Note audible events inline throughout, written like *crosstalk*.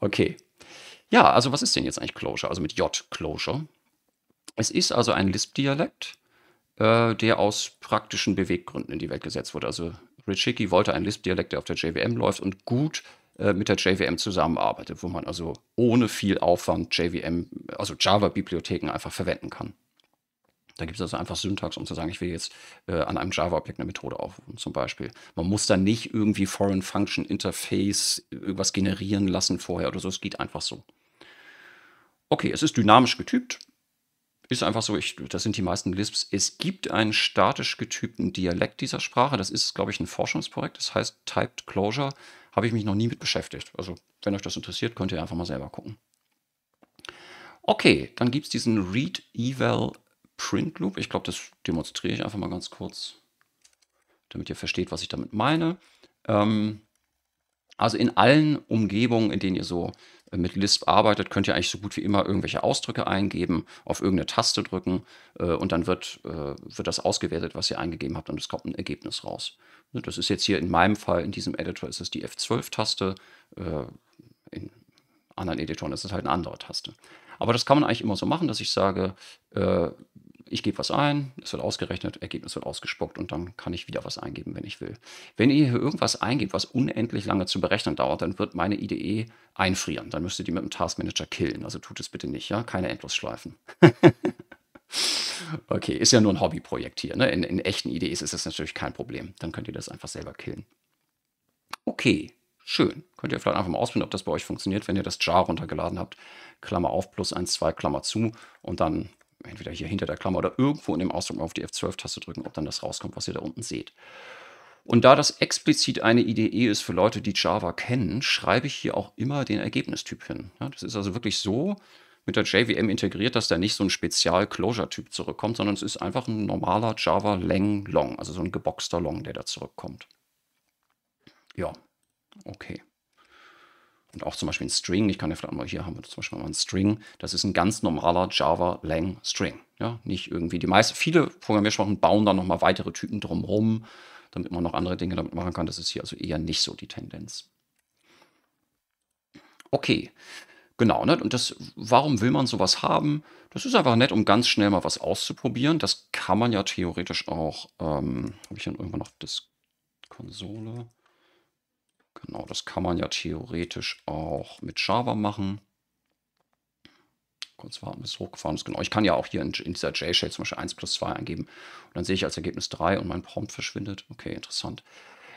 Okay. Ja, also was ist denn jetzt eigentlich Closure? Also mit J Closure. Es ist also ein Lisp-Dialekt, äh, der aus praktischen Beweggründen in die Welt gesetzt wurde. Also Ritschicki wollte einen Lisp-Dialekt, der auf der JVM läuft und gut äh, mit der JVM zusammenarbeitet, wo man also ohne viel Aufwand JVM, also Java-Bibliotheken einfach verwenden kann. Da gibt es also einfach Syntax, um zu sagen, ich will jetzt äh, an einem Java-Objekt eine Methode aufrufen, zum Beispiel. Man muss da nicht irgendwie Foreign Function Interface irgendwas generieren lassen vorher oder so. Es geht einfach so. Okay, es ist dynamisch getypt. Ist einfach so, ich, das sind die meisten Lisps. Es gibt einen statisch getypten Dialekt dieser Sprache. Das ist, glaube ich, ein Forschungsprojekt. Das heißt Typed Closure. Habe ich mich noch nie mit beschäftigt. Also, wenn euch das interessiert, könnt ihr einfach mal selber gucken. Okay, dann gibt es diesen Read Eval Print Loop. Ich glaube, das demonstriere ich einfach mal ganz kurz, damit ihr versteht, was ich damit meine. Ähm, also in allen Umgebungen, in denen ihr so äh, mit Lisp arbeitet, könnt ihr eigentlich so gut wie immer irgendwelche Ausdrücke eingeben, auf irgendeine Taste drücken äh, und dann wird, äh, wird das ausgewertet, was ihr eingegeben habt und es kommt ein Ergebnis raus. Ne, das ist jetzt hier in meinem Fall, in diesem Editor ist es die F12-Taste, äh, in anderen Editoren ist es halt eine andere Taste. Aber das kann man eigentlich immer so machen, dass ich sage, äh, ich gebe was ein, es wird ausgerechnet, Ergebnis wird ausgespuckt und dann kann ich wieder was eingeben, wenn ich will. Wenn ihr hier irgendwas eingebt, was unendlich lange zu berechnen dauert, dann wird meine IDE einfrieren. Dann müsst ihr die mit dem Task Manager killen. Also tut es bitte nicht, ja? Keine Endlosschleifen. *laughs* okay, ist ja nur ein Hobbyprojekt hier. Ne? In, in echten IDEs ist das natürlich kein Problem. Dann könnt ihr das einfach selber killen. Okay, schön. Könnt ihr vielleicht einfach mal ausprobieren, ob das bei euch funktioniert, wenn ihr das Jar runtergeladen habt. Klammer auf, plus 1, 2, Klammer zu und dann entweder hier hinter der Klammer oder irgendwo in dem Ausdruck auf die F12-Taste drücken, ob dann das rauskommt, was ihr da unten seht. Und da das explizit eine IDE ist für Leute, die Java kennen, schreibe ich hier auch immer den Ergebnistyp hin. Ja, das ist also wirklich so mit der JVM integriert, dass da nicht so ein Spezial-Closure-Typ zurückkommt, sondern es ist einfach ein normaler Java-Lang-Long, also so ein geboxter Long, der da zurückkommt. Ja, okay und auch zum Beispiel ein String. Ich kann ja vielleicht mal, hier haben wir zum Beispiel mal einen String. Das ist ein ganz normaler Java-Lang-String. Ja, nicht irgendwie die meisten, viele Programmiersprachen bauen da nochmal weitere Typen drumherum, damit man noch andere Dinge damit machen kann. Das ist hier also eher nicht so die Tendenz. Okay, genau. Ne? Und das, warum will man sowas haben? Das ist einfach nett, um ganz schnell mal was auszuprobieren. Das kann man ja theoretisch auch, ähm, habe ich dann irgendwann noch das Konsole. Genau, das kann man ja theoretisch auch mit Java machen. Kurz warten, bis hochgefahren ist. Genau, ich kann ja auch hier in, in dieser J-Shell zum Beispiel 1 plus 2 eingeben. Und dann sehe ich als Ergebnis 3 und mein Prompt verschwindet. Okay, interessant.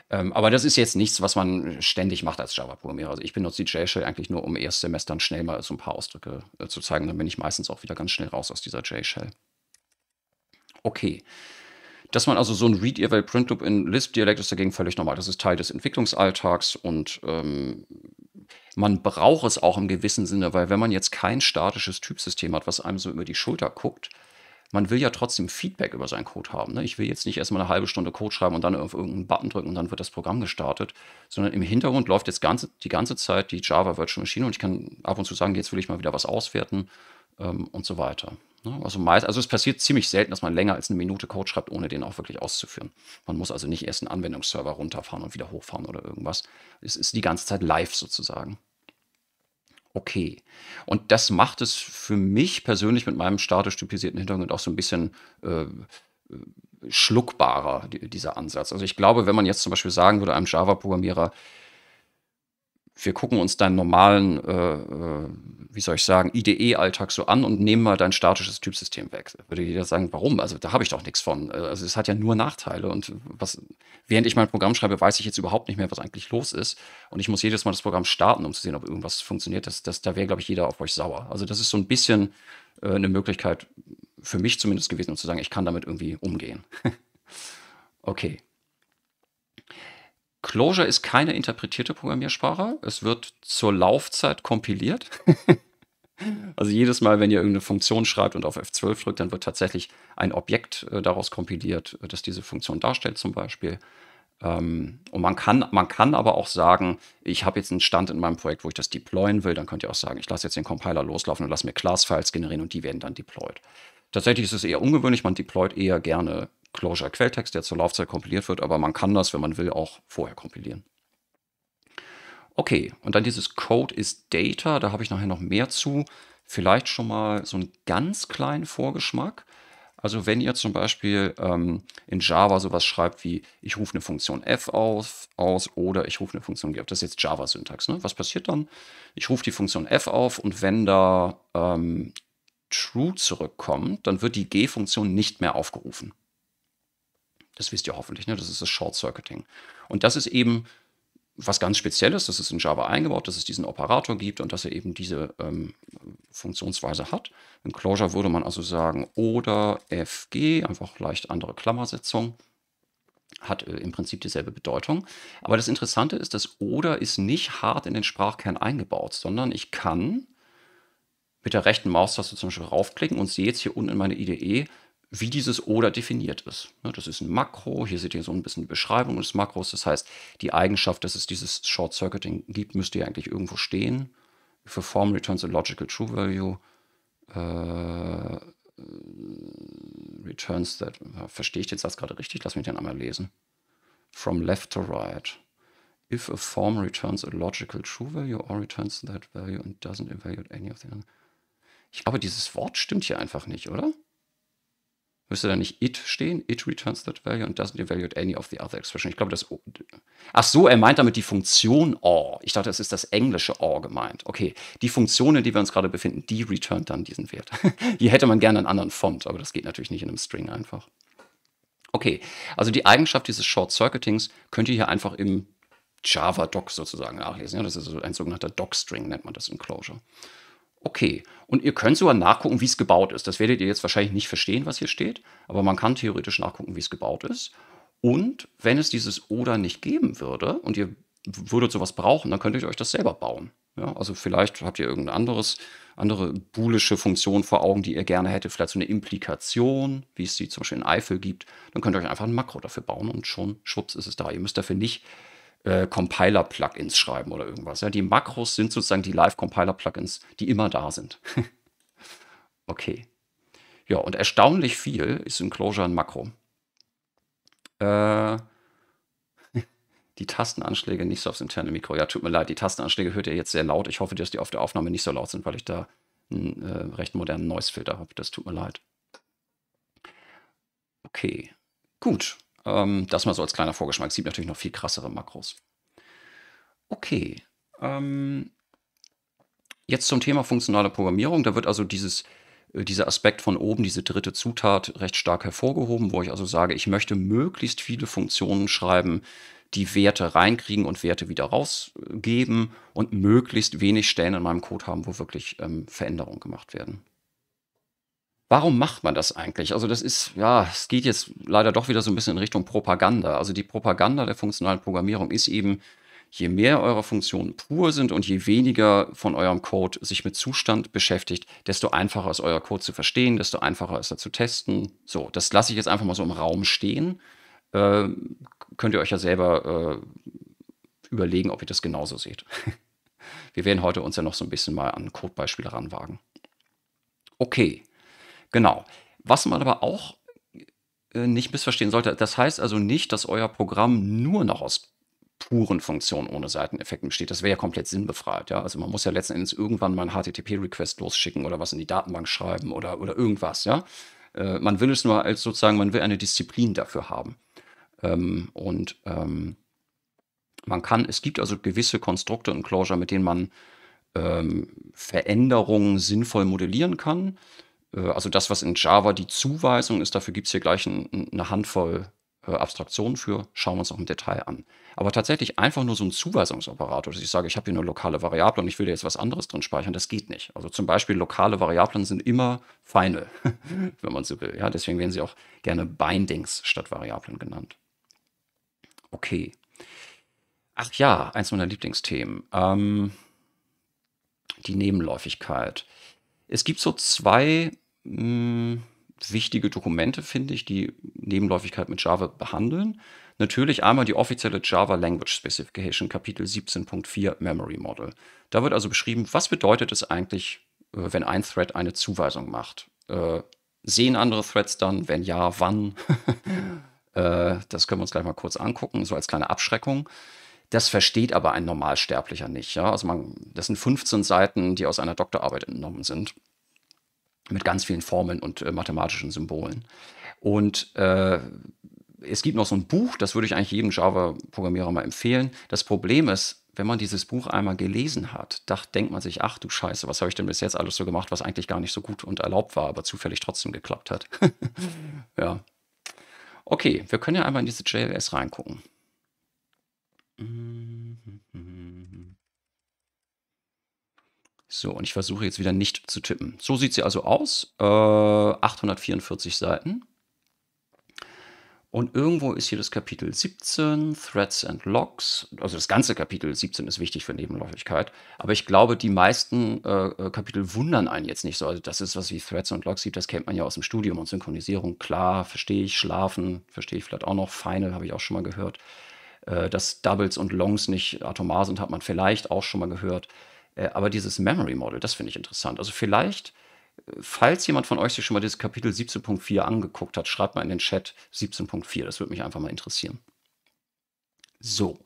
Ähm, aber das ist jetzt nichts, was man ständig macht als Java-Programmierer. Also ich benutze die J-Shell eigentlich nur, um Erstsemestern schnell mal so ein paar Ausdrücke äh, zu zeigen. Dann bin ich meistens auch wieder ganz schnell raus aus dieser J-Shell. Okay. Dass man also so ein Read Eval Print Loop in Lisp Dialekt ist dagegen völlig normal. Das ist Teil des Entwicklungsalltags und ähm, man braucht es auch im gewissen Sinne, weil wenn man jetzt kein statisches Typsystem hat, was einem so über die Schulter guckt, man will ja trotzdem Feedback über seinen Code haben. Ne? Ich will jetzt nicht erstmal eine halbe Stunde Code schreiben und dann auf irgendeinen Button drücken und dann wird das Programm gestartet, sondern im Hintergrund läuft jetzt ganze, die ganze Zeit die Java Virtual Machine und ich kann ab und zu sagen, jetzt will ich mal wieder was auswerten ähm, und so weiter. Ne? Also meist, also es passiert ziemlich selten, dass man länger als eine Minute Code schreibt, ohne den auch wirklich auszuführen. Man muss also nicht erst einen Anwendungsserver runterfahren und wieder hochfahren oder irgendwas. Es ist die ganze Zeit live sozusagen. Okay. Und das macht es für mich persönlich mit meinem statisch typisierten Hintergrund auch so ein bisschen äh, äh schluckbarer, dieser Ansatz. Also ich glaube, wenn man jetzt zum Beispiel sagen würde, einem Java-Programmierer, wir gucken uns deinen normalen, äh, äh wie soll ich sagen, IDE-Alltag so an und nehmen mal dein statisches Typsystem weg. Würde jeder sagen, warum? Also da habe ich doch nichts von. Äh, also es hat ja nur Nachteile. Und was, während ich mein Programm schreibe, weiß ich jetzt überhaupt nicht mehr, was eigentlich los ist. Und ich muss jedes Mal das Programm starten, um zu sehen, ob irgendwas funktioniert. Das, das, da wäre, glaube ich, jeder auf euch sauer. Also das ist so ein bisschen äh, eine Möglichkeit für mich zumindest gewesen, um zu sagen, ich kann damit irgendwie umgehen. *laughs* okay. Clojure ist keine interpretierte Programmiersprache. Es wird zur Laufzeit kompiliert. *laughs* also jedes Mal, wenn ihr irgendeine Funktion schreibt und auf F12 drückt, dann wird tatsächlich ein Objekt äh, daraus kompiliert, äh, das diese Funktion darstellt zum Beispiel. Ähm, und man kann, man kann aber auch sagen, ich habe jetzt einen Stand in meinem Projekt, wo ich das deployen will. Dann könnt ihr auch sagen, ich lasse jetzt den Compiler loslaufen und lasse mir Class-Files generieren und die werden dann deployed. Tatsächlich ist es eher ungewöhnlich, man deployt eher gerne Closure-Quelltext, der zur Laufzeit kompiliert wird, aber man kann das, wenn man will, auch vorher kompilieren. Okay, und dann dieses Code ist Data, da habe ich nachher noch mehr zu. Vielleicht schon mal so einen ganz kleinen Vorgeschmack. Also wenn ihr zum Beispiel ähm, in Java sowas schreibt wie, ich rufe eine Funktion f auf, aus oder ich rufe eine Funktion g auf, das ist jetzt Java-Syntax. Ne? Was passiert dann? Ich rufe die Funktion f auf und wenn da ähm, true zurückkommt, dann wird die g-Funktion nicht mehr aufgerufen. Das wisst ihr hoffentlich, ne? das ist das Short Circuiting. Und das ist eben was ganz Spezielles, das ist in Java eingebaut, dass es diesen Operator gibt und dass er eben diese ähm, Funktionsweise hat. In Clojure würde man also sagen, oder FG, einfach leicht andere Klammersetzung, hat äh, im Prinzip dieselbe Bedeutung. Aber das Interessante ist, dass oder ist nicht hart in den Sprachkern eingebaut, sondern ich kann mit der rechten Maustaste zum Beispiel raufklicken und sehe jetzt hier unten in meine IDE, wie dieses oder definiert ist. Das ist ein Makro, hier seht ihr so ein bisschen die Beschreibung des Makros, das heißt, die Eigenschaft, dass es dieses Short Circuiting gibt, müsste ja eigentlich irgendwo stehen. Für Form returns a logical true value, äh, äh returns that, verstehe ich den Satz gerade richtig? Lass mich den einmal lesen. From left to right. If a form returns a logical true value or returns that value and doesn't evaluate any of the other. Ich glaube, dieses Wort stimmt hier einfach nicht, oder? Müsste da nicht it stehen? It returns that value and doesn't evaluate any of the other expression. Ich glaube, das. Ach so, er meint damit die Funktion or. Ich dachte, es ist das englische or gemeint. Okay, die Funktion, in die wir uns gerade befinden, die returnt dann diesen Wert. *laughs* Hier hätte man gerne einen anderen Font, aber das geht natürlich nicht in einem String einfach. Okay, also die Eigenschaft dieses Short Circuitings könnt ihr hier einfach im Java-Doc sozusagen nachlesen. Ja, das ist ein sogenannter Doc-String, nennt man das in Clojure okay. Und ihr könnt sogar nachgucken, wie es gebaut ist. Das werdet ihr jetzt wahrscheinlich nicht verstehen, was hier steht, aber man kann theoretisch nachgucken, wie es gebaut ist. Und wenn es dieses oder nicht geben würde und ihr würdet sowas brauchen, dann könntet ihr euch das selber bauen. Ja, also vielleicht habt ihr irgendeine anderes, andere boolische Funktion vor Augen, die ihr gerne hättet, vielleicht so eine Implikation, wie es sie zum Beispiel in Eiffel gibt. Dann könnt ihr euch einfach ein Makro dafür bauen und schon schwupps ist es da. Ihr müsst dafür nicht äh, Compiler-Plugins schreiben oder irgendwas. Ja? Die Makros sind sozusagen die Live-Compiler-Plugins, die immer da sind. *laughs* okay. Ja, und erstaunlich viel ist in Clojure ein Makro. Äh, *laughs* die Tastenanschläge nicht so aufs interne Mikro. Ja, tut mir leid, die Tastenanschläge hört ihr jetzt sehr laut. Ich hoffe, dass die auf der Aufnahme nicht so laut sind, weil ich da einen äh, recht modernen Noise-Filter habe. Das tut mir leid. Okay, gut. Ähm, das mal so als kleiner Vorgeschmack. Es gibt natürlich noch viel krassere Makros. Okay. Ähm, jetzt zum Thema funktionale Programmierung. Da wird also dieses, äh, dieser Aspekt von oben, diese dritte Zutat, recht stark hervorgehoben, wo ich also sage, ich möchte möglichst viele Funktionen schreiben, die Werte reinkriegen und Werte wieder rausgeben und möglichst wenig Stellen in meinem Code haben, wo wirklich ähm, Veränderungen gemacht werden. Warum macht man das eigentlich? Also das ist, ja, es geht jetzt leider doch wieder so ein bisschen in Richtung Propaganda. Also die Propaganda der funktionalen Programmierung ist eben, je mehr eure Funktionen pur sind und je weniger von eurem Code sich mit Zustand beschäftigt, desto einfacher ist euer Code zu verstehen, desto einfacher ist er zu testen. So, das lasse ich jetzt einfach mal so im Raum stehen. Äh, könnt ihr euch ja selber äh, überlegen, ob ihr das genauso seht. *laughs* Wir werden heute uns ja noch so ein bisschen mal an Codebeispiele ranwagen. Okay. Genau. Was man aber auch äh, nicht missverstehen sollte, das heißt also nicht, dass euer Programm nur noch aus puren Funktionen ohne Seiteneffekten besteht. Das wäre ja komplett sinnbefreit. Ja? Also man muss ja letzten Endes irgendwann mal einen HTTP-Request losschicken oder was in die Datenbank schreiben oder, oder irgendwas. Ja? Äh, man will es nur als sozusagen, man will eine Disziplin dafür haben. Ähm, und ähm, man kann, es gibt also gewisse Konstrukte und Clojure, mit denen man ähm, Veränderungen sinnvoll modellieren kann. Äh, also das, was in Java die Zuweisung ist, dafür gibt es hier gleich ein, eine Handvoll äh, Abstraktionen für, schauen wir uns auch im Detail an. Aber tatsächlich einfach nur so ein Zuweisungsoperator, dass ich sage, ich habe hier eine lokale Variable und ich will jetzt was anderes drin speichern, das geht nicht. Also zum Beispiel lokale Variablen sind immer Final, *laughs* wenn man so will. Ja, deswegen werden sie auch gerne Bindings statt Variablen genannt. Okay. Ach ja, eins meiner Lieblingsthemen. Ähm, die Nebenläufigkeit. Es gibt so zwei mh, hm, wichtige Dokumente, finde ich, die Nebenläufigkeit mit Java behandeln. Natürlich einmal die offizielle Java Language Specification, Kapitel 17.4 Memory Model. Da wird also beschrieben, was bedeutet es eigentlich, äh, wenn ein Thread eine Zuweisung macht. Äh, sehen andere Threads dann? Wenn ja, wann? *laughs* äh, das können wir uns gleich mal kurz angucken, so als kleine Abschreckung. Das versteht aber ein Normalsterblicher nicht. Ja? Also man, das sind 15 Seiten, die aus einer Doktorarbeit entnommen sind mit ganz vielen Formeln und äh, mathematischen Symbolen. Und äh, es gibt noch so ein Buch, das würde ich eigentlich jedem Java-Programmierer mal empfehlen. Das Problem ist, wenn man dieses Buch einmal gelesen hat, da denkt man sich, ach du Scheiße, was habe ich denn bis jetzt alles so gemacht, was eigentlich gar nicht so gut und erlaubt war, aber zufällig trotzdem geklappt hat. *laughs* ja. Okay, wir können ja einmal in diese JLS reingucken. Mm. So, und ich versuche jetzt wieder nicht zu tippen. So sieht sie also aus. Äh, 844 Seiten. Und irgendwo ist hier das Kapitel 17, Threads and Logs. Also das ganze Kapitel 17 ist wichtig für Nebenläufigkeit. Aber ich glaube, die meisten äh, Kapitel wundern einen jetzt nicht so. Also das ist was wie Threads and Logs gibt, das kennt man ja aus dem Studium und Synchronisierung. Klar, verstehe ich, Schlafen, verstehe ich vielleicht auch noch. Final habe ich auch schon mal gehört. Äh, dass Doubles und Longs nicht atomar sind, hat man vielleicht auch schon mal gehört. Äh, aber dieses Memory Model, das finde ich interessant. Also vielleicht, äh, falls jemand von euch sich schon mal dieses Kapitel 17.4 angeguckt hat, schreibt mal in den Chat 17.4. Das würde mich einfach mal interessieren. So,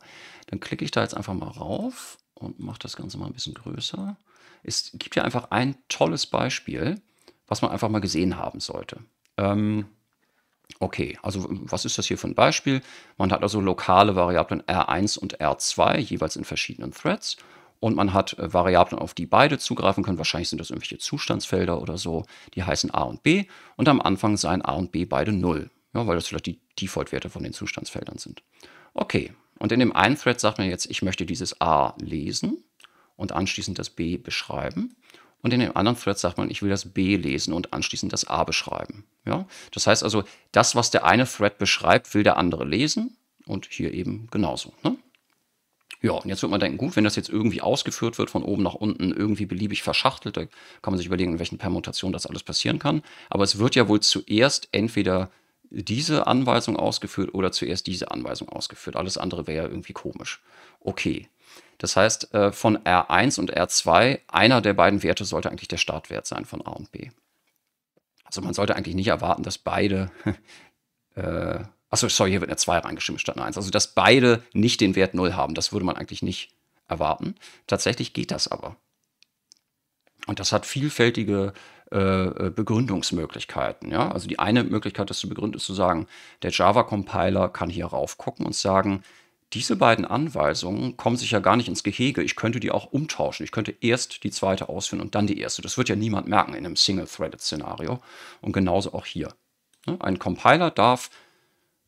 dann klicke ich da jetzt einfach mal rauf und mache das Ganze mal ein bisschen größer. Es gibt ja einfach ein tolles Beispiel, was man einfach mal gesehen haben sollte. Ähm, okay, also was ist das hier für ein Beispiel? Man hat also lokale Variablen R1 und R2 jeweils in verschiedenen Threads und man hat äh, Variablen, auf die beide zugreifen können. Wahrscheinlich sind das irgendwelche Zustandsfelder oder so. Die heißen a und b. Und am Anfang seien a und b beide 0, ja, weil das vielleicht die Default-Werte von den Zustandsfeldern sind. Okay, und in dem einen Thread sagt man jetzt, ich möchte dieses a lesen und anschließend das b beschreiben. Und in dem anderen Thread sagt man, ich will das B lesen und anschließend das A beschreiben. Ja? Das heißt also, das, was der eine Thread beschreibt, will der andere lesen und hier eben genauso. Ne? Ja, und jetzt wird man denken, gut, wenn das jetzt irgendwie ausgeführt wird, von oben nach unten, irgendwie beliebig verschachtelt, da kann man sich überlegen, in welchen Permutationen das alles passieren kann. Aber es wird ja wohl zuerst entweder diese Anweisung ausgeführt oder zuerst diese Anweisung ausgeführt. Alles andere wäre ja irgendwie komisch. Okay. Das heißt, äh, von R1 und R2, einer der beiden Werte sollte eigentlich der Startwert sein von A und B. Also man sollte eigentlich nicht erwarten, dass beide *laughs* äh, Achso, sorry, hier wird eine 2 reingeschrieben statt eine 1. Also, dass beide nicht den Wert 0 haben, das würde man eigentlich nicht erwarten. Tatsächlich geht das aber. Und das hat vielfältige äh, äh, Begründungsmöglichkeiten. Ja? Also die eine Möglichkeit, das zu begründen, ist zu sagen, der Java-Compiler kann hier raufgucken und sagen, diese beiden Anweisungen kommen sich ja gar nicht ins Gehege. Ich könnte die auch umtauschen. Ich könnte erst die zweite ausführen und dann die erste. Das wird ja niemand merken in einem Single-Threaded-Szenario. Und genauso auch hier. Ne? Ein Compiler darf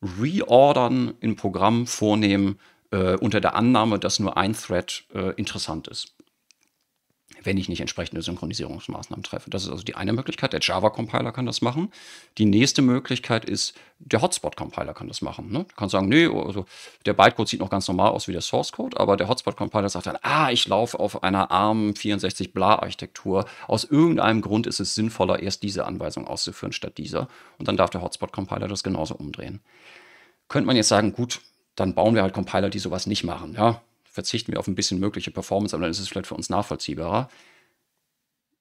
Reordern im Programm vornehmen, äh, unter der Annahme, dass nur ein Thread äh, interessant ist wenn ich nicht entsprechende Synchronisierungsmaßnahmen treffe. Das ist also die eine Möglichkeit. Der Java-Compiler kann das machen. Die nächste Möglichkeit ist, der Hotspot-Compiler kann das machen. Ne? Du kannst sagen, nee, also der Bytecode sieht noch ganz normal aus wie der Source-Code, aber der Hotspot-Compiler sagt dann, ah, ich laufe auf einer ARM64-Bla-Architektur. Aus irgendeinem Grund ist es sinnvoller, erst diese Anweisung auszuführen statt dieser. Und dann darf der Hotspot-Compiler das genauso umdrehen. Könnte man jetzt sagen, gut, dann bauen wir halt Compiler, die sowas nicht machen. Ja, verzichten wir auf ein bisschen mögliche Performance, aber dann ist es vielleicht für uns nachvollziehbarer.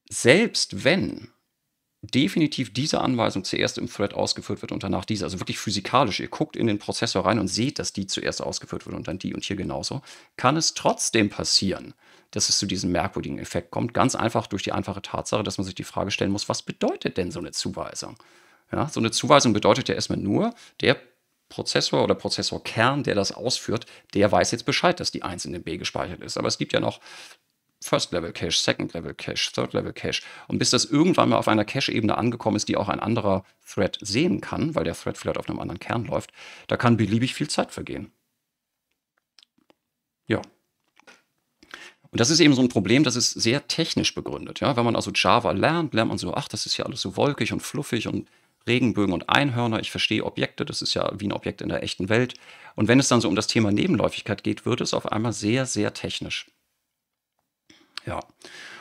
Selbst wenn definitiv diese Anweisung zuerst im Thread ausgeführt wird und danach diese, also wirklich physikalisch, ihr guckt in den Prozessor rein und seht, dass die zuerst ausgeführt wird und dann die und hier genauso, kann es trotzdem passieren, dass es zu diesem merkwürdigen Effekt kommt. Ganz einfach durch die einfache Tatsache, dass man sich die Frage stellen muss, was bedeutet denn so eine Zuweisung? Ja, so eine Zuweisung bedeutet ja erstmal nur, der Prozessor oder Prozessorkern, der das ausführt, der weiß jetzt Bescheid, dass die 1 in dem B gespeichert ist. Aber es gibt ja noch First Level Cache, Second Level Cache, Third Level Cache. Und bis das irgendwann mal auf einer Cache-Ebene angekommen ist, die auch ein anderer Thread sehen kann, weil der Thread vielleicht auf einem anderen Kern läuft, da kann beliebig viel Zeit vergehen. Ja. Und das ist eben so ein Problem, das ist sehr technisch begründet. Ja? Wenn man also Java lernt, lernt man so, ach, das ist ja alles so wolkig und fluffig und Regenbögen und Einhörner, ich verstehe Objekte, das ist ja wie ein Objekt in der echten Welt. Und wenn es dann so um das Thema Nebenläufigkeit geht, wird es auf einmal sehr, sehr technisch. Ja.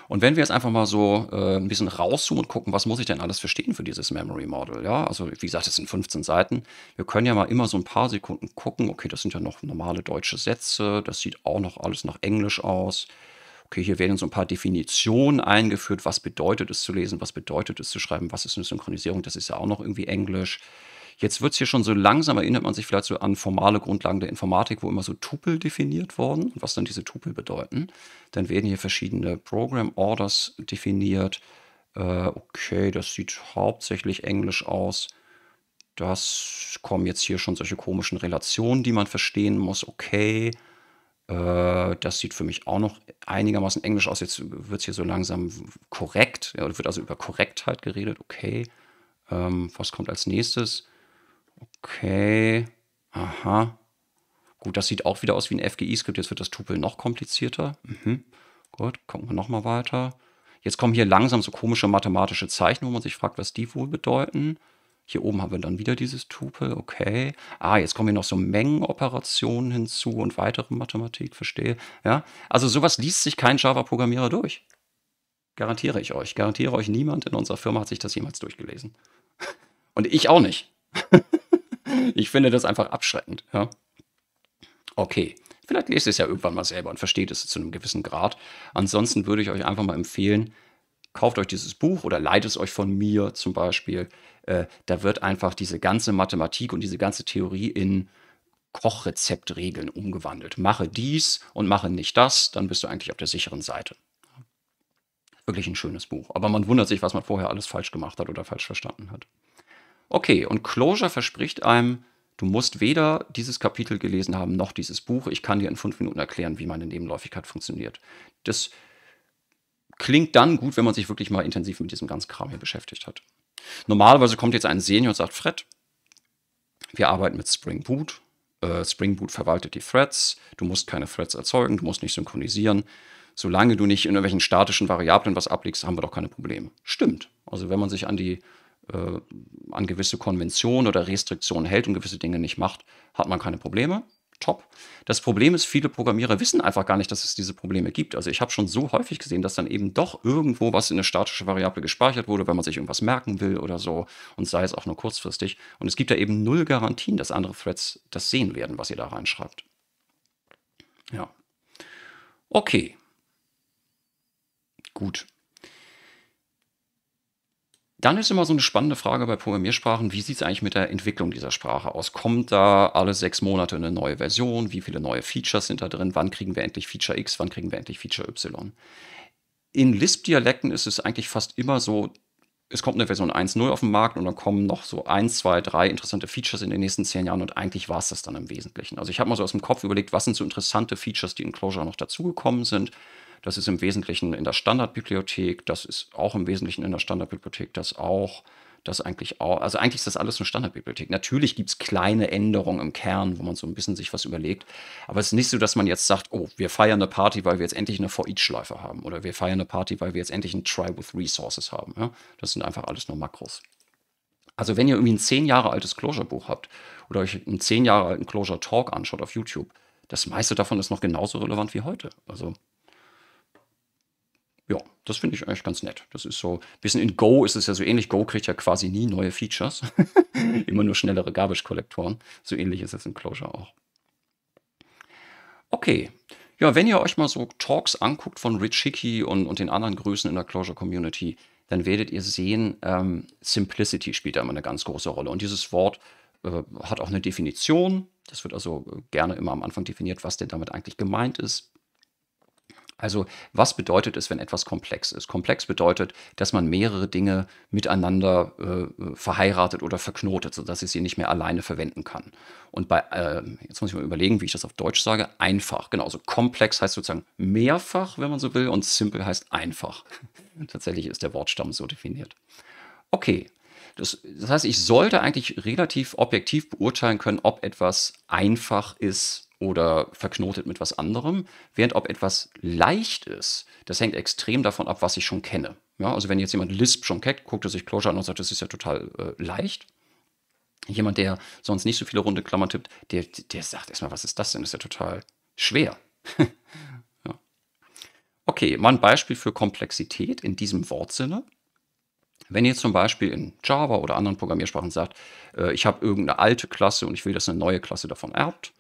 Und wenn wir jetzt einfach mal so äh, ein bisschen rauszoomen und gucken, was muss ich denn alles verstehen für dieses Memory Model? Ja, also wie gesagt, es sind 15 Seiten. Wir können ja mal immer so ein paar Sekunden gucken. Okay, das sind ja noch normale deutsche Sätze. Das sieht auch noch alles nach Englisch aus okay, hier werden so ein paar Definitionen eingeführt, was bedeutet es zu lesen, was bedeutet es zu schreiben, was ist eine Synchronisierung, das ist ja auch noch irgendwie Englisch. Jetzt wird es hier schon so langsam, erinnert man sich vielleicht so an formale Grundlagen der Informatik, wo immer so Tupel definiert wurden und was dann diese Tupel bedeuten. Dann werden hier verschiedene Program Orders definiert. Äh, okay, das sieht hauptsächlich Englisch aus. Das kommen jetzt hier schon solche komischen Relationen, die man verstehen muss. Okay, äh, das sieht für mich auch noch einigermaßen englisch aus. Jetzt wird es hier so langsam korrekt. Ja, wird also über Korrektheit geredet. Okay. Ähm, was kommt als nächstes? Okay. Aha. Gut, das sieht auch wieder aus wie ein FGI-Skript. Jetzt wird das Tupel noch komplizierter. Mhm. Gut, gucken wir nochmal weiter. Jetzt kommen hier langsam so komische mathematische Zeichen, wo man sich fragt, was die wohl bedeuten. Hier oben haben wir dann wieder dieses Tupel, okay. Ah, jetzt kommen hier noch so Mengenoperationen hinzu und weitere Mathematik, verstehe. Ja, also sowas liest sich kein Java-Programmierer durch. Garantiere ich euch. Garantiere euch, niemand in unserer Firma hat sich das jemals durchgelesen. *laughs* Und ich auch nicht. *laughs* ich finde das einfach abschreckend. Ja. Okay. Vielleicht lest ihr es ja irgendwann mal selber und versteht es zu einem gewissen Grad. Ansonsten würde ich euch einfach mal empfehlen, kauft euch dieses Buch oder leitet es euch von mir zum Beispiel. Äh, da wird einfach diese ganze Mathematik und diese ganze Theorie in Kochrezeptregeln umgewandelt. Mache dies und mache nicht das, dann bist du eigentlich auf der sicheren Seite. Wirklich ein schönes Buch. Aber man wundert sich, was man vorher alles falsch gemacht hat oder falsch verstanden hat. Okay, und Closure verspricht einem, du musst weder dieses Kapitel gelesen haben noch dieses Buch. Ich kann dir in fünf Minuten erklären, wie meine Nebenläufigkeit funktioniert. Das klingt dann gut, wenn man sich wirklich mal intensiv mit diesem ganzen Kram hier beschäftigt hat. Normalerweise kommt jetzt ein Senior und sagt, Fred, wir arbeiten mit Spring Boot. Äh, Spring Boot verwaltet die Threads. Du musst keine Threads erzeugen, du musst nicht synchronisieren. Solange du nicht in irgendwelchen statischen Variablen was ablegst, haben wir doch keine Probleme. Stimmt. Also wenn man sich an die äh, an gewisse Konventionen oder Restriktionen hält und gewisse Dinge nicht macht, hat man keine Probleme top. Das Problem ist, viele Programmierer wissen einfach gar nicht, dass es diese Probleme gibt. Also ich habe schon so häufig gesehen, dass dann eben doch irgendwo was in eine statische Variable gespeichert wurde, wenn man sich irgendwas merken will oder so und sei es auch nur kurzfristig. Und es gibt da eben null Garantien, dass andere Threads das sehen werden, was ihr da reinschreibt. Ja. Okay. Gut. Dann ist immer so eine spannende Frage bei Programmiersprachen, wie sieht es eigentlich mit der Entwicklung dieser Sprache aus? Kommt da alle sechs Monate eine neue Version? Wie viele neue Features sind da drin? Wann kriegen wir endlich Feature X? Wann kriegen wir endlich Feature Y? In Lisp-Dialekten ist es eigentlich fast immer so, es kommt eine Version 1.0 auf den Markt und dann kommen noch so 1, 2, 3 interessante Features in den nächsten zehn Jahren und eigentlich war es das dann im Wesentlichen. Also ich habe mal so aus dem Kopf überlegt, was sind so interessante Features, die in Clojure noch dazugekommen sind das ist im Wesentlichen in der Standardbibliothek, das ist auch im Wesentlichen in der Standardbibliothek, das auch, das eigentlich auch, also eigentlich ist das alles eine Standardbibliothek. Natürlich gibt es kleine Änderungen im Kern, wo man so ein bisschen sich was überlegt, aber es ist nicht so, dass man jetzt sagt, oh, wir feiern eine Party, weil wir jetzt endlich eine For-Each-Schleife haben oder wir feiern eine Party, weil wir jetzt endlich ein Try with Resources haben. Ja? Das sind einfach alles nur Makros. Also wenn ihr irgendwie ein zehn Jahre altes Closure-Buch habt oder euch einen zehn Jahre alten Closure-Talk anschaut auf YouTube, das meiste davon ist noch genauso relevant wie heute. Also ja, das finde ich eigentlich ganz nett. Das ist so ein bisschen in Go ist es ja so ähnlich. Go kriegt ja quasi nie neue Features. *laughs* Immer nur schnellere Garbage-Kollektoren. So ähnlich ist es in Clojure auch. Okay. Ja, wenn ihr euch mal so Talks anguckt von Rich Hickey und, und den anderen Größen in der Clojure-Community, dann werdet ihr sehen, ähm, Simplicity spielt da immer eine ganz große Rolle. Und dieses Wort äh, hat auch eine Definition. Das wird also äh, gerne immer am Anfang definiert, was denn damit eigentlich gemeint ist. Also was bedeutet es, wenn etwas komplex ist? Komplex bedeutet, dass man mehrere Dinge miteinander äh, verheiratet oder verknotet, sodass ich sie nicht mehr alleine verwenden kann. Und bei, äh, jetzt muss ich mal überlegen, wie ich das auf Deutsch sage, einfach. Genau, also komplex heißt sozusagen mehrfach, wenn man so will, und simple heißt einfach. *laughs* Tatsächlich ist der Wortstamm so definiert. Okay, das, das heißt, ich sollte eigentlich relativ objektiv beurteilen können, ob etwas einfach ist oder verknotet mit was anderem. Während ob etwas leicht ist, das hängt extrem davon ab, was ich schon kenne. Ja, also wenn jetzt jemand Lisp schon kennt, guckt er sich Clojure an und sagt, das ist ja total äh, leicht. Jemand, der sonst nicht so viele runde Klammern tippt, der, der sagt erstmal, was ist das denn? Das ist ja total schwer. *laughs* ja. Okay, mal ein Beispiel für Komplexität in diesem Wortsinne. Wenn ihr zum Beispiel in Java oder anderen Programmiersprachen sagt, äh, ich habe irgendeine alte Klasse und ich will, dass eine neue Klasse davon erbt,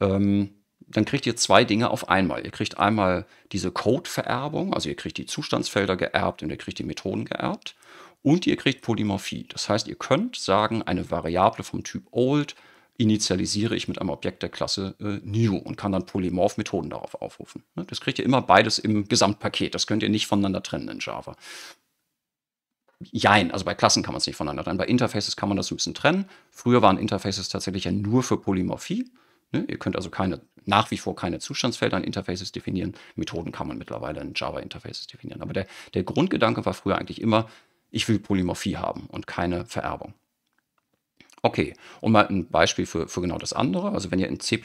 ähm, dann kriegt ihr zwei Dinge auf einmal. Ihr kriegt einmal diese Code-Vererbung, also ihr kriegt die Zustandsfelder geerbt und ihr kriegt die Methoden geerbt. Und ihr kriegt Polymorphie. Das heißt, ihr könnt sagen, eine Variable vom Typ old initialisiere ich mit einem Objekt der Klasse äh, new und kann dann Polymorph-Methoden darauf aufrufen. Ne, das kriegt ihr immer beides im Gesamtpaket. Das könnt ihr nicht voneinander trennen in Java. Jein, also bei Klassen kann man es nicht voneinander trennen. Bei Interfaces kann man das ein bisschen trennen. Früher waren Interfaces tatsächlich ja nur für Polymorphie. Ne? Ihr könnt also keine, nach wie vor keine Zustandsfelder an Interfaces definieren. Methoden kann man mittlerweile in Java-Interfaces definieren. Aber der, der Grundgedanke war früher eigentlich immer, ich will Polymorphie haben und keine Vererbung. Okay, und mal ein Beispiel für, für genau das andere. Also wenn ihr in C++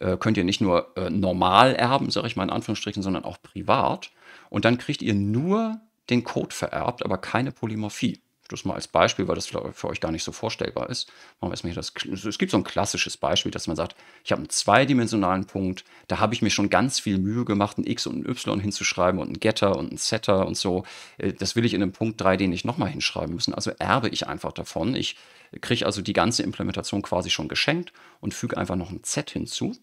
äh, könnt ihr nicht nur äh, normal erben, sage ich mal in Anführungsstrichen, sondern auch privat. Und dann kriegt ihr nur den Code vererbt, aber keine Polymorphie das mal als Beispiel, weil das für euch gar nicht so vorstellbar ist. Machen wir hier das. Es gibt so ein klassisches Beispiel, dass man sagt, ich habe einen zweidimensionalen Punkt, da habe ich mir schon ganz viel Mühe gemacht, ein X und ein Y hinzuschreiben und ein Getter und ein Setter und so. Äh, das will ich in einem Punkt 3D nicht nochmal hinschreiben müssen. Also erbe ich einfach davon. Ich kriege also die ganze Implementation quasi schon geschenkt und füge einfach noch ein Z hinzu.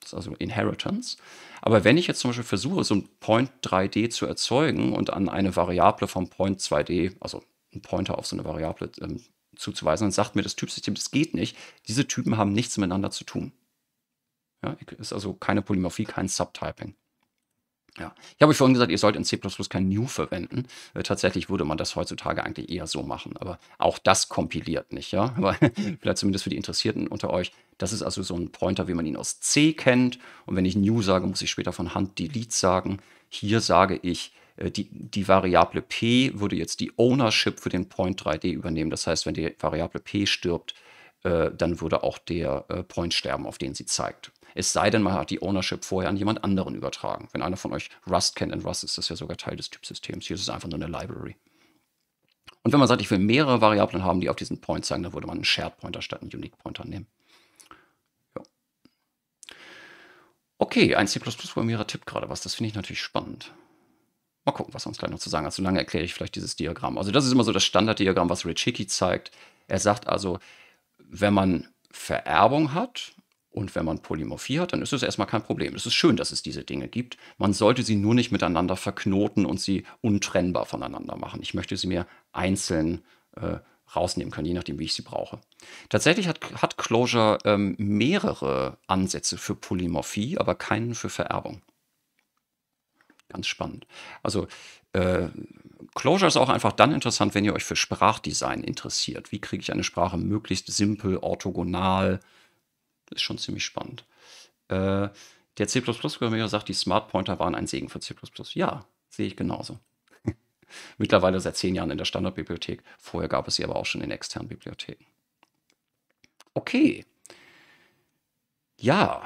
Das ist also Inheritance. Aber wenn ich jetzt zum Beispiel versuche, so ein Point 3D zu erzeugen und an eine Variable vom Point 2D, also einen Pointer auf so eine Variable ähm, zuzuweisen dann sagt mir das Typsystem, das geht nicht. Diese Typen haben nichts miteinander zu tun. Ja, ist also keine Polymorphie, kein Subtyping. Ja. Ich habe euch vorhin gesagt, ihr sollt in C++ kein new verwenden. Äh, tatsächlich würde man das heutzutage eigentlich eher so machen, aber auch das kompiliert nicht, ja. *laughs* Aber vielleicht zumindest für die Interessierten unter euch, das ist also so ein Pointer, wie man ihn aus C kennt. Und wenn ich new sage, muss ich später von Hand delete sagen. Hier sage ich äh, die, die Variable p würde jetzt die Ownership für den Point 3D übernehmen. Das heißt, wenn die Variable p stirbt, äh, dann würde auch der äh, Point sterben, auf den sie zeigt. Es sei denn, man hat die Ownership vorher an jemand anderen übertragen. Wenn einer von euch Rust kennt, in Rust ist das ja sogar Teil des Typsystems. Hier ist es einfach nur eine Library. Und wenn man sagt, ich will mehrere Variablen haben, die auf diesen Point zeigen, dann würde man einen Shared Pointer statt einen Unique Pointer nehmen. Ja. Okay, ein C++-Programmierer tippt gerade was. Das finde ich natürlich spannend. Mal gucken, was er uns gleich noch zu sagen hat. Solange erkläre ich vielleicht dieses Diagramm. Also das ist immer so das Standarddiagramm, was Rich Hickey zeigt. Er sagt also, wenn man Vererbung hat und wenn man Polymorphie hat, dann ist es erstmal kein Problem. Es ist schön, dass es diese Dinge gibt. Man sollte sie nur nicht miteinander verknoten und sie untrennbar voneinander machen. Ich möchte sie mir einzeln äh, rausnehmen können, je nachdem, wie ich sie brauche. Tatsächlich hat, hat Closure ähm, mehrere Ansätze für Polymorphie, aber keinen für Vererbung. Ganz spannend. Also äh, Closure ist auch einfach dann interessant, wenn ihr euch für Sprachdesign interessiert. Wie kriege ich eine Sprache möglichst simpel, orthogonal? Das ist schon ziemlich spannend. Äh, der C++-Programmierer sagt, die Smart Pointer waren ein Segen für C++. Ja, sehe ich genauso. *laughs* Mittlerweile seit zehn Jahren in der Standardbibliothek. Vorher gab es sie aber auch schon in externen Bibliotheken. Okay. Ja,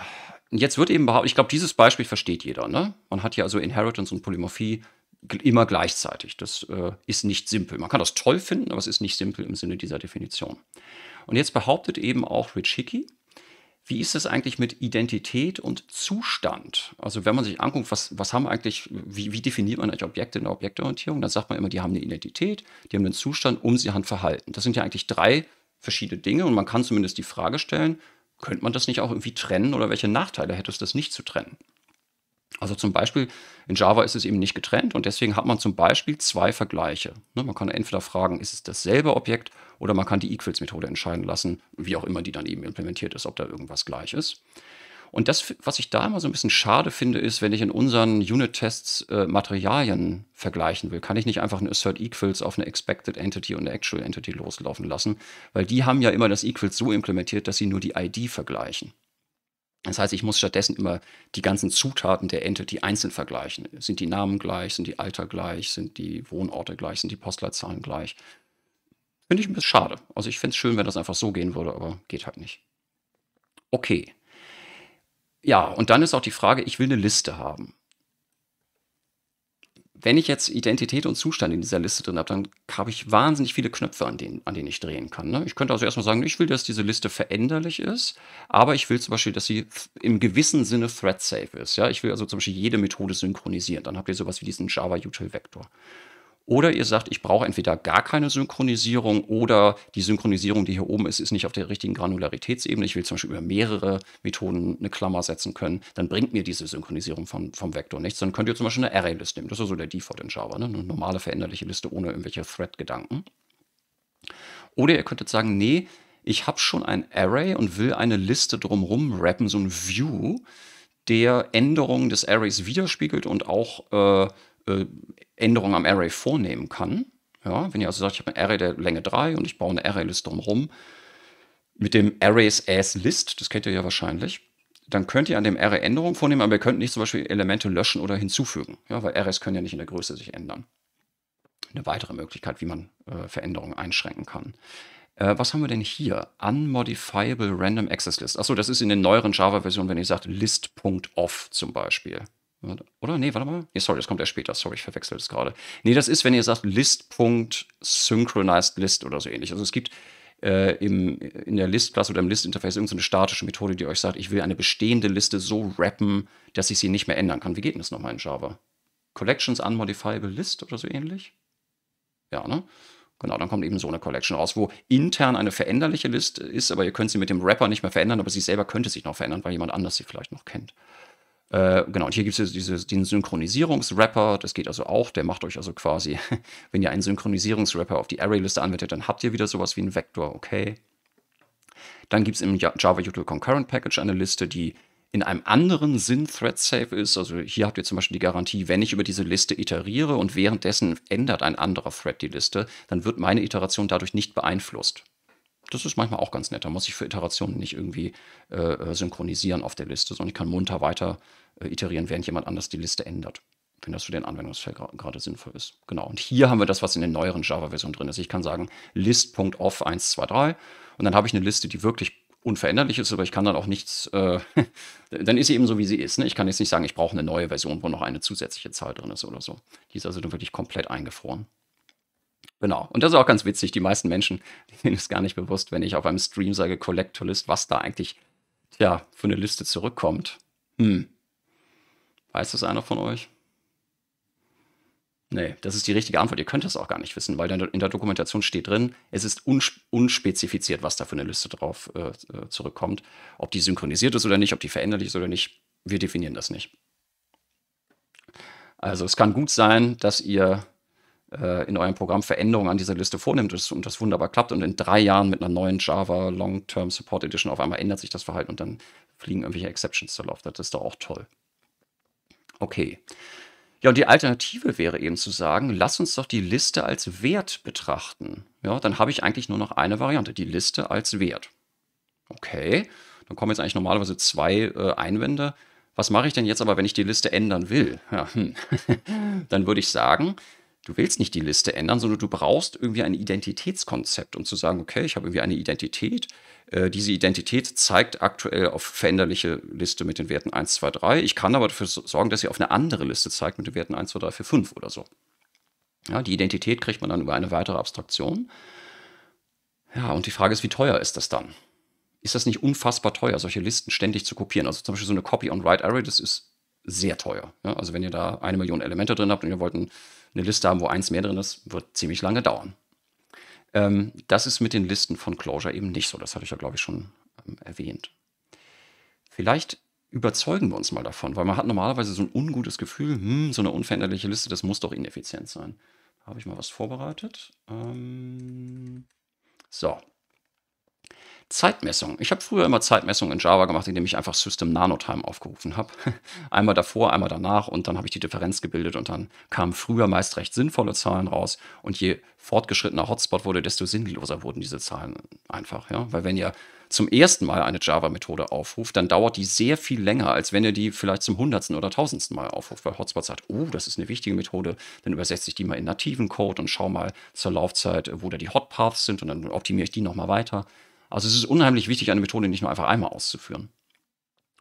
und jetzt wird eben behauptet, ich glaube, dieses Beispiel versteht jeder. Ne? Man hat ja also Inheritance und Polymorphie immer gleichzeitig. Das äh, ist nicht simpel. Man kann das toll finden, aber es ist nicht simpel im Sinne dieser Definition. Und jetzt behauptet eben auch Rich Hickey, wie ist es eigentlich mit Identität und Zustand? Also wenn man sich anguckt, was, was haben eigentlich, wie, wie definiert man eigentlich Objekte in der Objektorientierung, dann sagt man immer, die haben eine Identität, die haben einen Zustand und um sie haben Verhalten. Das sind ja eigentlich drei verschiedene Dinge und man kann zumindest die Frage stellen, könnte man das nicht auch irgendwie trennen oder welche Nachteile hätte es, das nicht zu trennen? Also zum Beispiel in Java ist es eben nicht getrennt und deswegen hat man zum Beispiel zwei Vergleiche. Ne, man kann entweder fragen, ist es dasselbe Objekt oder man kann die Equals-Methode entscheiden lassen, wie auch immer die dann eben implementiert ist, ob da irgendwas gleich ist. Und das, was ich da immer so ein bisschen schade finde, ist, wenn ich in unseren Unit-Tests äh, Materialien vergleichen will, kann ich nicht einfach ein Assert Equals auf eine Expected Entity und eine Actual Entity loslaufen lassen, weil die haben ja immer das Equals so implementiert, dass sie nur die ID vergleichen. Das heißt, ich muss stattdessen immer die ganzen Zutaten der Entity einzeln vergleichen. Sind die Namen gleich, sind die Alter gleich, sind die Wohnorte gleich, sind die Postleitzahlen gleich. Finde ich ein bisschen schade. Also ich finde es schön, wenn das einfach so gehen würde, aber geht halt nicht. Okay, ja, und dann ist auch die Frage, ich will eine Liste haben. Wenn ich jetzt Identität und Zustand in dieser Liste drin habe, dann habe ich wahnsinnig viele Knöpfe, an denen, an denen ich drehen kann. Ne? Ich könnte also erstmal sagen, ich will, dass diese Liste veränderlich ist, aber ich will zum Beispiel, dass sie im gewissen Sinne thread-safe ist. Ja? Ich will also zum Beispiel jede Methode synchronisieren. Dann habt ihr sowas wie diesen Java-Util-Vektor. Oder ihr sagt, ich brauche entweder gar keine Synchronisierung oder die Synchronisierung, die hier oben ist, ist nicht auf der richtigen Granularitätsebene. Ich will zum Beispiel über mehrere Methoden eine Klammer setzen können. Dann bringt mir diese Synchronisierung von, vom Vektor nichts. Dann könnt ihr zum Beispiel eine Array-List nehmen. Das ist so der Default in Java, ne? eine normale veränderliche Liste ohne irgendwelche Thread-Gedanken. Oder ihr könntet sagen, nee, ich habe schon ein Array und will eine Liste drumherum wrappen, so ein View, der Änderungen des Arrays widerspiegelt und auch äh, äh, Änderungen am Array vornehmen kann. Ja, wenn ihr also sagt, ich habe ein Array der Länge 3 und ich baue eine Array-List drumherum mit dem Arrays as List, das kennt ihr ja wahrscheinlich, dann könnt ihr an dem Array Änderungen vornehmen, aber ihr könnt nicht zum Beispiel Elemente löschen oder hinzufügen, ja, weil Arrays können ja nicht in der Größe sich ändern. Eine weitere Möglichkeit, wie man äh, Veränderungen einschränken kann. Äh, was haben wir denn hier? Unmodifiable Random Access List. Achso, das ist in den neueren Java-Versionen, wenn ihr sagt list.off zum Beispiel. Oder? Nee, warte mal. Nee, sorry, das kommt erst später. Sorry, ich verwechsel das gerade. Nee, das ist, wenn ihr sagt list.synchronized_list oder so ähnlich. Also es gibt äh, im, in der List-Klasse oder im List-Interface irgendeine statische Methode, die euch sagt, ich will eine bestehende Liste so wrappen, dass ich sie nicht mehr ändern kann. Wie geht denn das nochmal in Java? Collections Unmodifiable List oder so ähnlich? Ja, ne? Genau, dann kommt eben so eine Collection raus, wo intern eine veränderliche List ist, aber ihr könnt sie mit dem Wrapper nicht mehr verändern, aber sie selber könnte sich noch verändern, weil jemand anders sie vielleicht noch kennt. Äh, genau, und hier gibt es diese, diesen Synchronisierungsrapper, das geht also auch, der macht euch also quasi, *laughs* wenn ihr einen Synchronisierungsrapper auf die Array-Liste anwendet, dann habt ihr wieder sowas wie einen Vektor, okay. Dann gibt es im Java Util Concurrent Package eine Liste, die in einem anderen Sinn thread-safe ist. Also hier habt ihr zum Beispiel die Garantie, wenn ich über diese Liste iteriere und währenddessen ändert ein anderer Thread die Liste, dann wird meine Iteration dadurch nicht beeinflusst das ist manchmal auch ganz nett. Da muss ich für Iterationen nicht irgendwie äh, synchronisieren auf der Liste, sondern ich kann munter weiter äh, iterieren, während jemand anders die Liste ändert. Wenn das für den Anwendungsfall gerade sinnvoll ist. Genau. Und hier haben wir das, was in den neueren Java-Versionen drin ist. Ich kann sagen list.off123 und dann habe ich eine Liste, die wirklich unveränderlich ist, aber ich kann dann auch nichts, äh, *laughs* dann ist sie eben so, wie sie ist. Ne? Ich kann jetzt nicht sagen, ich brauche eine neue Version, wo noch eine zusätzliche Zahl drin ist oder so. Die ist also dann wirklich komplett eingefroren. Genau. Und das ist auch ganz witzig. Die meisten Menschen, *laughs* denen ist gar nicht bewusst, wenn ich auf einem Stream sage Collect List, was da eigentlich, tja, für eine Liste zurückkommt. Hm. Weiß das einer von euch? Nee, das ist die richtige Antwort. Ihr könnt das auch gar nicht wissen, weil in der Dokumentation steht drin, es ist unspezifiziert, was da für eine Liste drauf äh, äh, zurückkommt. Ob die synchronisiert ist oder nicht, ob die veränderlich ist oder nicht, wir definieren das nicht. Also es kann gut sein, dass ihr äh, in eurem Programm Veränderungen an dieser Liste vornimmt und das wunderbar klappt und in drei Jahren mit einer neuen Java Long-Term Support Edition auf einmal ändert sich das Verhalten und dann fliegen irgendwelche Exceptions zur Lauf. Das ist doch auch toll. Okay. Ja, und die Alternative wäre eben zu sagen, lass uns doch die Liste als Wert betrachten. Ja, dann habe ich eigentlich nur noch eine Variante, die Liste als Wert. Okay, dann kommen jetzt eigentlich normalerweise zwei äh, Einwände. Was mache ich denn jetzt aber, wenn ich die Liste ändern will? Ja, hm. *laughs* dann würde ich sagen, du willst nicht die Liste ändern, sondern du brauchst irgendwie ein Identitätskonzept, um zu sagen, okay, ich habe irgendwie eine Identität. Äh, diese Identität zeigt aktuell auf veränderliche Liste mit den Werten 1, 2, 3. Ich kann aber dafür sorgen, dass sie auf eine andere Liste zeigt mit den Werten 1, 2, 3, 4, 5 oder so. Ja, die Identität kriegt man dann über eine weitere Abstraktion. Ja, und die Frage ist, wie teuer ist das dann? Ist das nicht unfassbar teuer, solche Listen ständig zu kopieren? Also zum Beispiel so eine Copy-on-Write-Array, das ist sehr teuer. Ja, also wenn ihr da eine Million Elemente drin habt und ihr wollt ein eine Liste haben, wo eins mehr drin ist, wird ziemlich lange dauern. Ähm, das ist mit den Listen von Clojure eben nicht so. Das hatte ich ja, glaube ich, schon ähm, erwähnt. Vielleicht überzeugen wir uns mal davon, weil man hat normalerweise so ein ungutes Gefühl, hm, so eine unveränderliche Liste, das muss doch ineffizient sein. Habe ich mal was vorbereitet? Ähm, so, Zeitmessung. Ich habe früher immer Zeitmessung in Java gemacht, indem ich einfach System Nanotime aufgerufen habe. *laughs* Einmal davor, einmal danach und dann habe ich die Differenz gebildet und dann kamen früher meist recht sinnvolle Zahlen raus. Und je fortgeschrittener Hotspot wurde, desto sinnloser wurden diese Zahlen einfach. Ja? Weil wenn ihr zum ersten Mal eine Java-Methode aufruft, dann dauert die sehr viel länger, als wenn ihr die vielleicht zum hundertsten oder tausendsten Mal aufruft, weil Hotspot sagt, oh, das ist eine wichtige Methode, dann übersetze ich die mal in nativen Code und schaue mal zur Laufzeit, wo da die Hotpaths sind und dann optimiere ich die nochmal weiter. Also es ist unheimlich wichtig, eine Methode nicht nur einfach einmal auszuführen.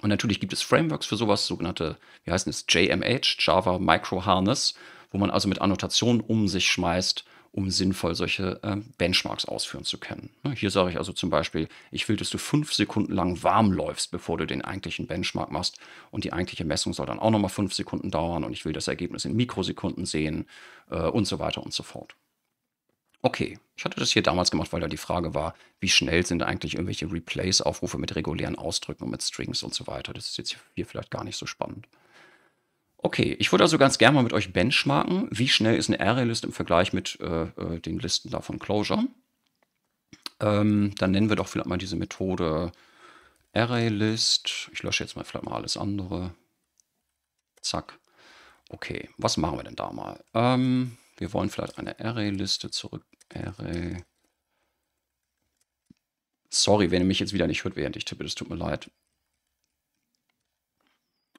Und natürlich gibt es Frameworks für sowas, sogenannte, wie heißen es, JMH, Java Micro Harness, wo man also mit Annotationen um sich schmeißt, um sinnvoll solche äh, Benchmarks ausführen zu können. Ne, hier sage ich also zum Beispiel, ich will, dass du fünf Sekunden lang warm läufst, bevor du den eigentlichen Benchmark machst. Und die eigentliche Messung soll dann auch nochmal fünf Sekunden dauern und ich will das Ergebnis in Mikrosekunden sehen äh, und so weiter und so fort. Okay, ich hatte das hier damals gemacht, weil da die Frage war, wie schnell sind eigentlich irgendwelche Replace-Aufrufe mit regulären Ausdrücken und mit Strings und so weiter. Das ist jetzt hier vielleicht gar nicht so spannend. Okay, ich würde also ganz gerne mal mit euch benchmarken, wie schnell ist eine Array-List im Vergleich mit äh, äh, den Listen da von Clojure. Ähm, dann nennen wir doch vielleicht mal diese Methode ArrayList. Ich lösche jetzt mal vielleicht mal alles andere. Zack. Okay, was machen wir denn da mal? Ähm, wir wollen vielleicht eine Array-Liste zurück. Array. Sorry, wenn ihr mich jetzt wieder nicht hört, während ich tippe, das tut mir leid.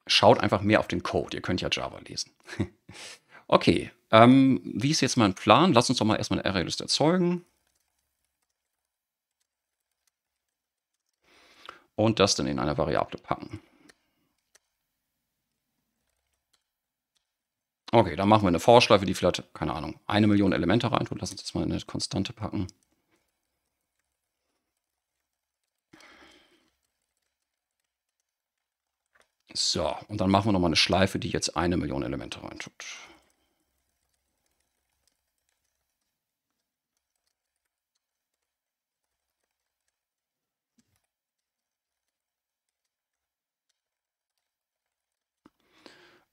Schaut einfach mehr auf den Code. Ihr könnt ja Java lesen. *laughs* okay, ähm, wie ist jetzt mein Plan? Lass uns doch mal erstmal eine Array-Liste erzeugen. Und das dann in eine Variable packen. Okay, dann machen wir eine Vorschleife, die vielleicht, keine Ahnung, eine Million Elemente reintut. Lass uns das mal in eine Konstante packen. So, und dann machen wir nochmal eine Schleife, die jetzt eine Million Elemente reintut.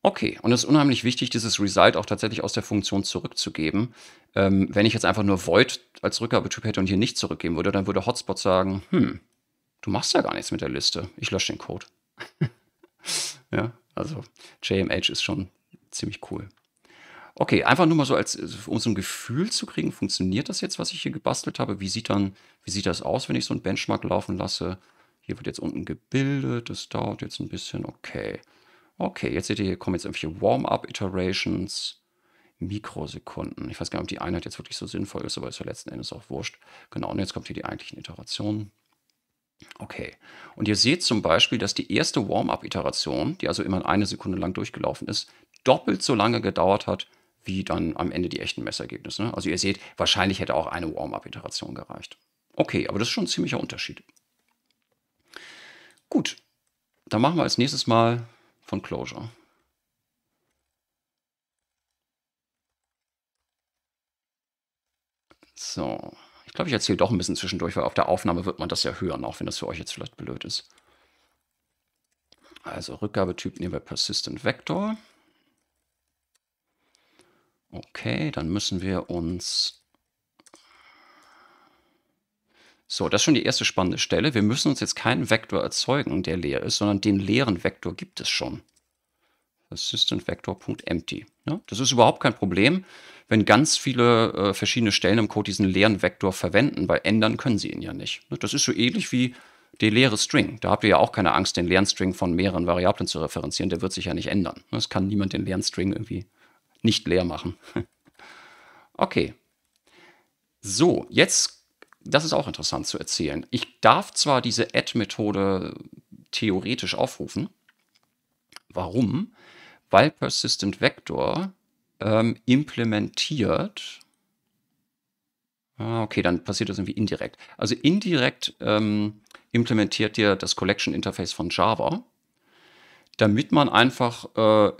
Okay, und es ist unheimlich wichtig, dieses Result auch tatsächlich aus der Funktion zurückzugeben. Ähm, wenn ich jetzt einfach nur Void als Rückgabetyp hätte und hier nicht zurückgeben würde, dann würde Hotspot sagen, hm, du machst ja gar nichts mit der Liste. Ich lösche den Code. *laughs* ja, also JMH ist schon ziemlich cool. Okay, einfach nur mal so, als, um so ein Gefühl zu kriegen, funktioniert das jetzt, was ich hier gebastelt habe? Wie sieht, dann, wie sieht das aus, wenn ich so einen Benchmark laufen lasse? Hier wird jetzt unten gebildet, das dauert jetzt ein bisschen, okay. Okay, jetzt seht ihr, hier kommen jetzt irgendwelche Warm-up-Iterations, Mikrosekunden. Ich weiß gar nicht, ob die Einheit jetzt wirklich so sinnvoll ist, aber ist ja letzten Endes auch wurscht. Genau, und jetzt kommt hier die eigentlichen Iterationen. Okay, und ihr seht zum Beispiel, dass die erste Warm-up-Iteration, die also immer eine Sekunde lang durchgelaufen ist, doppelt so lange gedauert hat, wie dann am Ende die echten Messergebnisse. Ne? Also ihr seht, wahrscheinlich hätte auch eine Warm-up-Iteration gereicht. Okay, aber das ist schon ein ziemlicher Unterschied. Gut, dann machen wir als nächstes mal von Clojure. So, ich glaube, ich erzähle doch ein bisschen zwischendurch, weil auf der Aufnahme wird man das ja hören, auch wenn das für euch jetzt vielleicht blöd ist. Also Rückgabetyp nehmen wir Persistent Vector. Okay, dann müssen wir uns so, das ist schon die erste spannende Stelle. Wir müssen uns jetzt keinen Vektor erzeugen, der leer ist, sondern den leeren Vektor gibt es schon. assistant Ja, ne? das ist überhaupt kein Problem, wenn ganz viele äh, verschiedene Stellen im Code diesen leeren Vektor verwenden, weil ändern können sie ihn ja nicht. Ne? Das ist so ähnlich wie der leere String. Da habt ihr ja auch keine Angst, den leeren String von mehreren Variablen zu referenzieren. Der wird sich ja nicht ändern. Ne? Es kann niemand den leeren String irgendwie nicht leer machen. *laughs* okay. So, jetzt das ist auch interessant zu erzählen. Ich darf zwar diese Add-Methode theoretisch aufrufen. Warum? Weil Persistent Vector ähm, implementiert. Ah, okay, dann passiert das irgendwie indirekt. Also indirekt ähm, implementiert dir das Collection Interface von Java damit man einfach äh,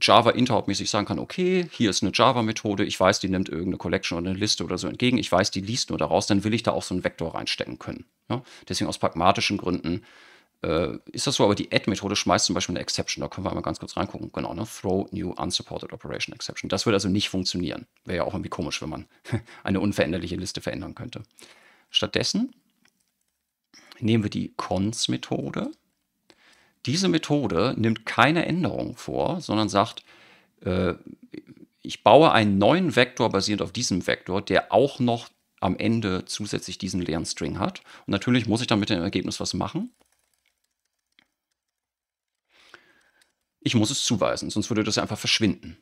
Java interop-mäßig sagen kann, okay, hier ist eine Java-Methode, ich weiß, die nimmt irgendeine Collection oder eine Liste oder so entgegen, ich weiß, die liest nur daraus, dann will ich da auch so einen Vektor reinstecken können. Ja? Deswegen aus pragmatischen Gründen äh, ist das so, aber die Add-Methode schmeißt zum Beispiel eine Exception, da können wir einmal ganz kurz reingucken, genau, ne? throw new unsupported operation exception. Das würde also nicht funktionieren. Wäre ja auch irgendwie komisch, wenn man *laughs* eine unveränderliche Liste verändern könnte. Stattdessen nehmen wir die cons-Methode diese Methode nimmt keine Änderungen vor, sondern sagt, äh, ich baue einen neuen Vektor basierend auf diesem Vektor, der auch noch am Ende zusätzlich diesen leeren String hat. Und natürlich muss ich dann mit dem Ergebnis was machen. Ich muss es zuweisen, sonst würde das einfach verschwinden.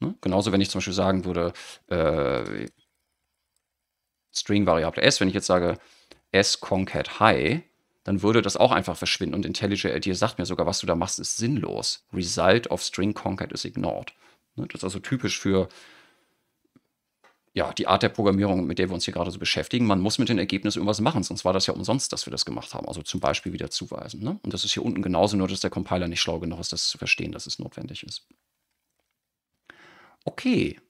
Ne? Genauso, wenn ich zum Beispiel sagen würde, äh, String-Variable s, wenn ich jetzt sage s concat high, dann würde das auch einfach verschwinden. Und IntelliJ sagt mir sogar, was du da machst, ist sinnlos. Result of String Concat is ignored. Ne, das ist also typisch für ja, die Art der Programmierung, mit der wir uns hier gerade so beschäftigen. Man muss mit den Ergebnissen irgendwas machen, sonst war das ja umsonst, dass wir das gemacht haben. Also zum Beispiel wieder zuweisen. Ne? Und das ist hier unten genauso, nur dass der Compiler nicht schlau genug ist, das zu verstehen, dass es notwendig ist. Okay.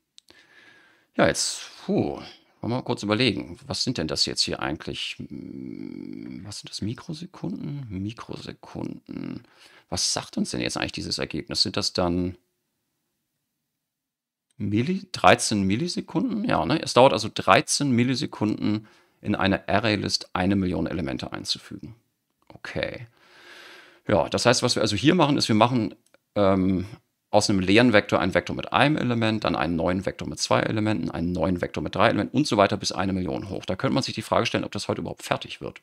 Ja, jetzt, puh, wollen wir mal kurz überlegen, was sind denn das jetzt hier eigentlich? Hm, was sind das? Mikrosekunden? Mikrosekunden. Was sagt uns denn jetzt eigentlich dieses Ergebnis? Sind das dann Milli 13 Millisekunden? Ja, ne? Es dauert also 13 Millisekunden, in eine Array-List eine Million Elemente einzufügen. Okay. Ja, das heißt, was wir also hier machen, ist, wir machen ähm, aus einem leeren Vektor einen Vektor mit einem Element, dann einen neuen Vektor mit zwei Elementen, einen neuen Vektor mit drei Elementen und so weiter bis eine Million hoch. Da könnte man sich die Frage stellen, ob das heute überhaupt fertig wird.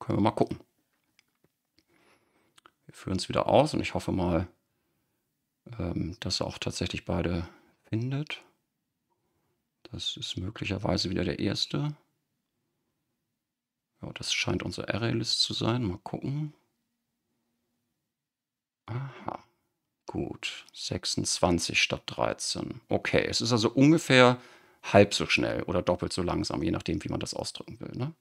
Können wir mal gucken. Wir führen es wieder aus und ich hoffe mal, ähm, dass er auch tatsächlich beide findet. Das ist möglicherweise wieder der erste. Ja, das scheint unsere Array-List zu sein. Mal gucken. Aha. Gut, 26 statt 13. Okay, es ist also ungefähr halb so schnell oder doppelt so langsam, je nachdem, wie man das ausdrücken will. Ne?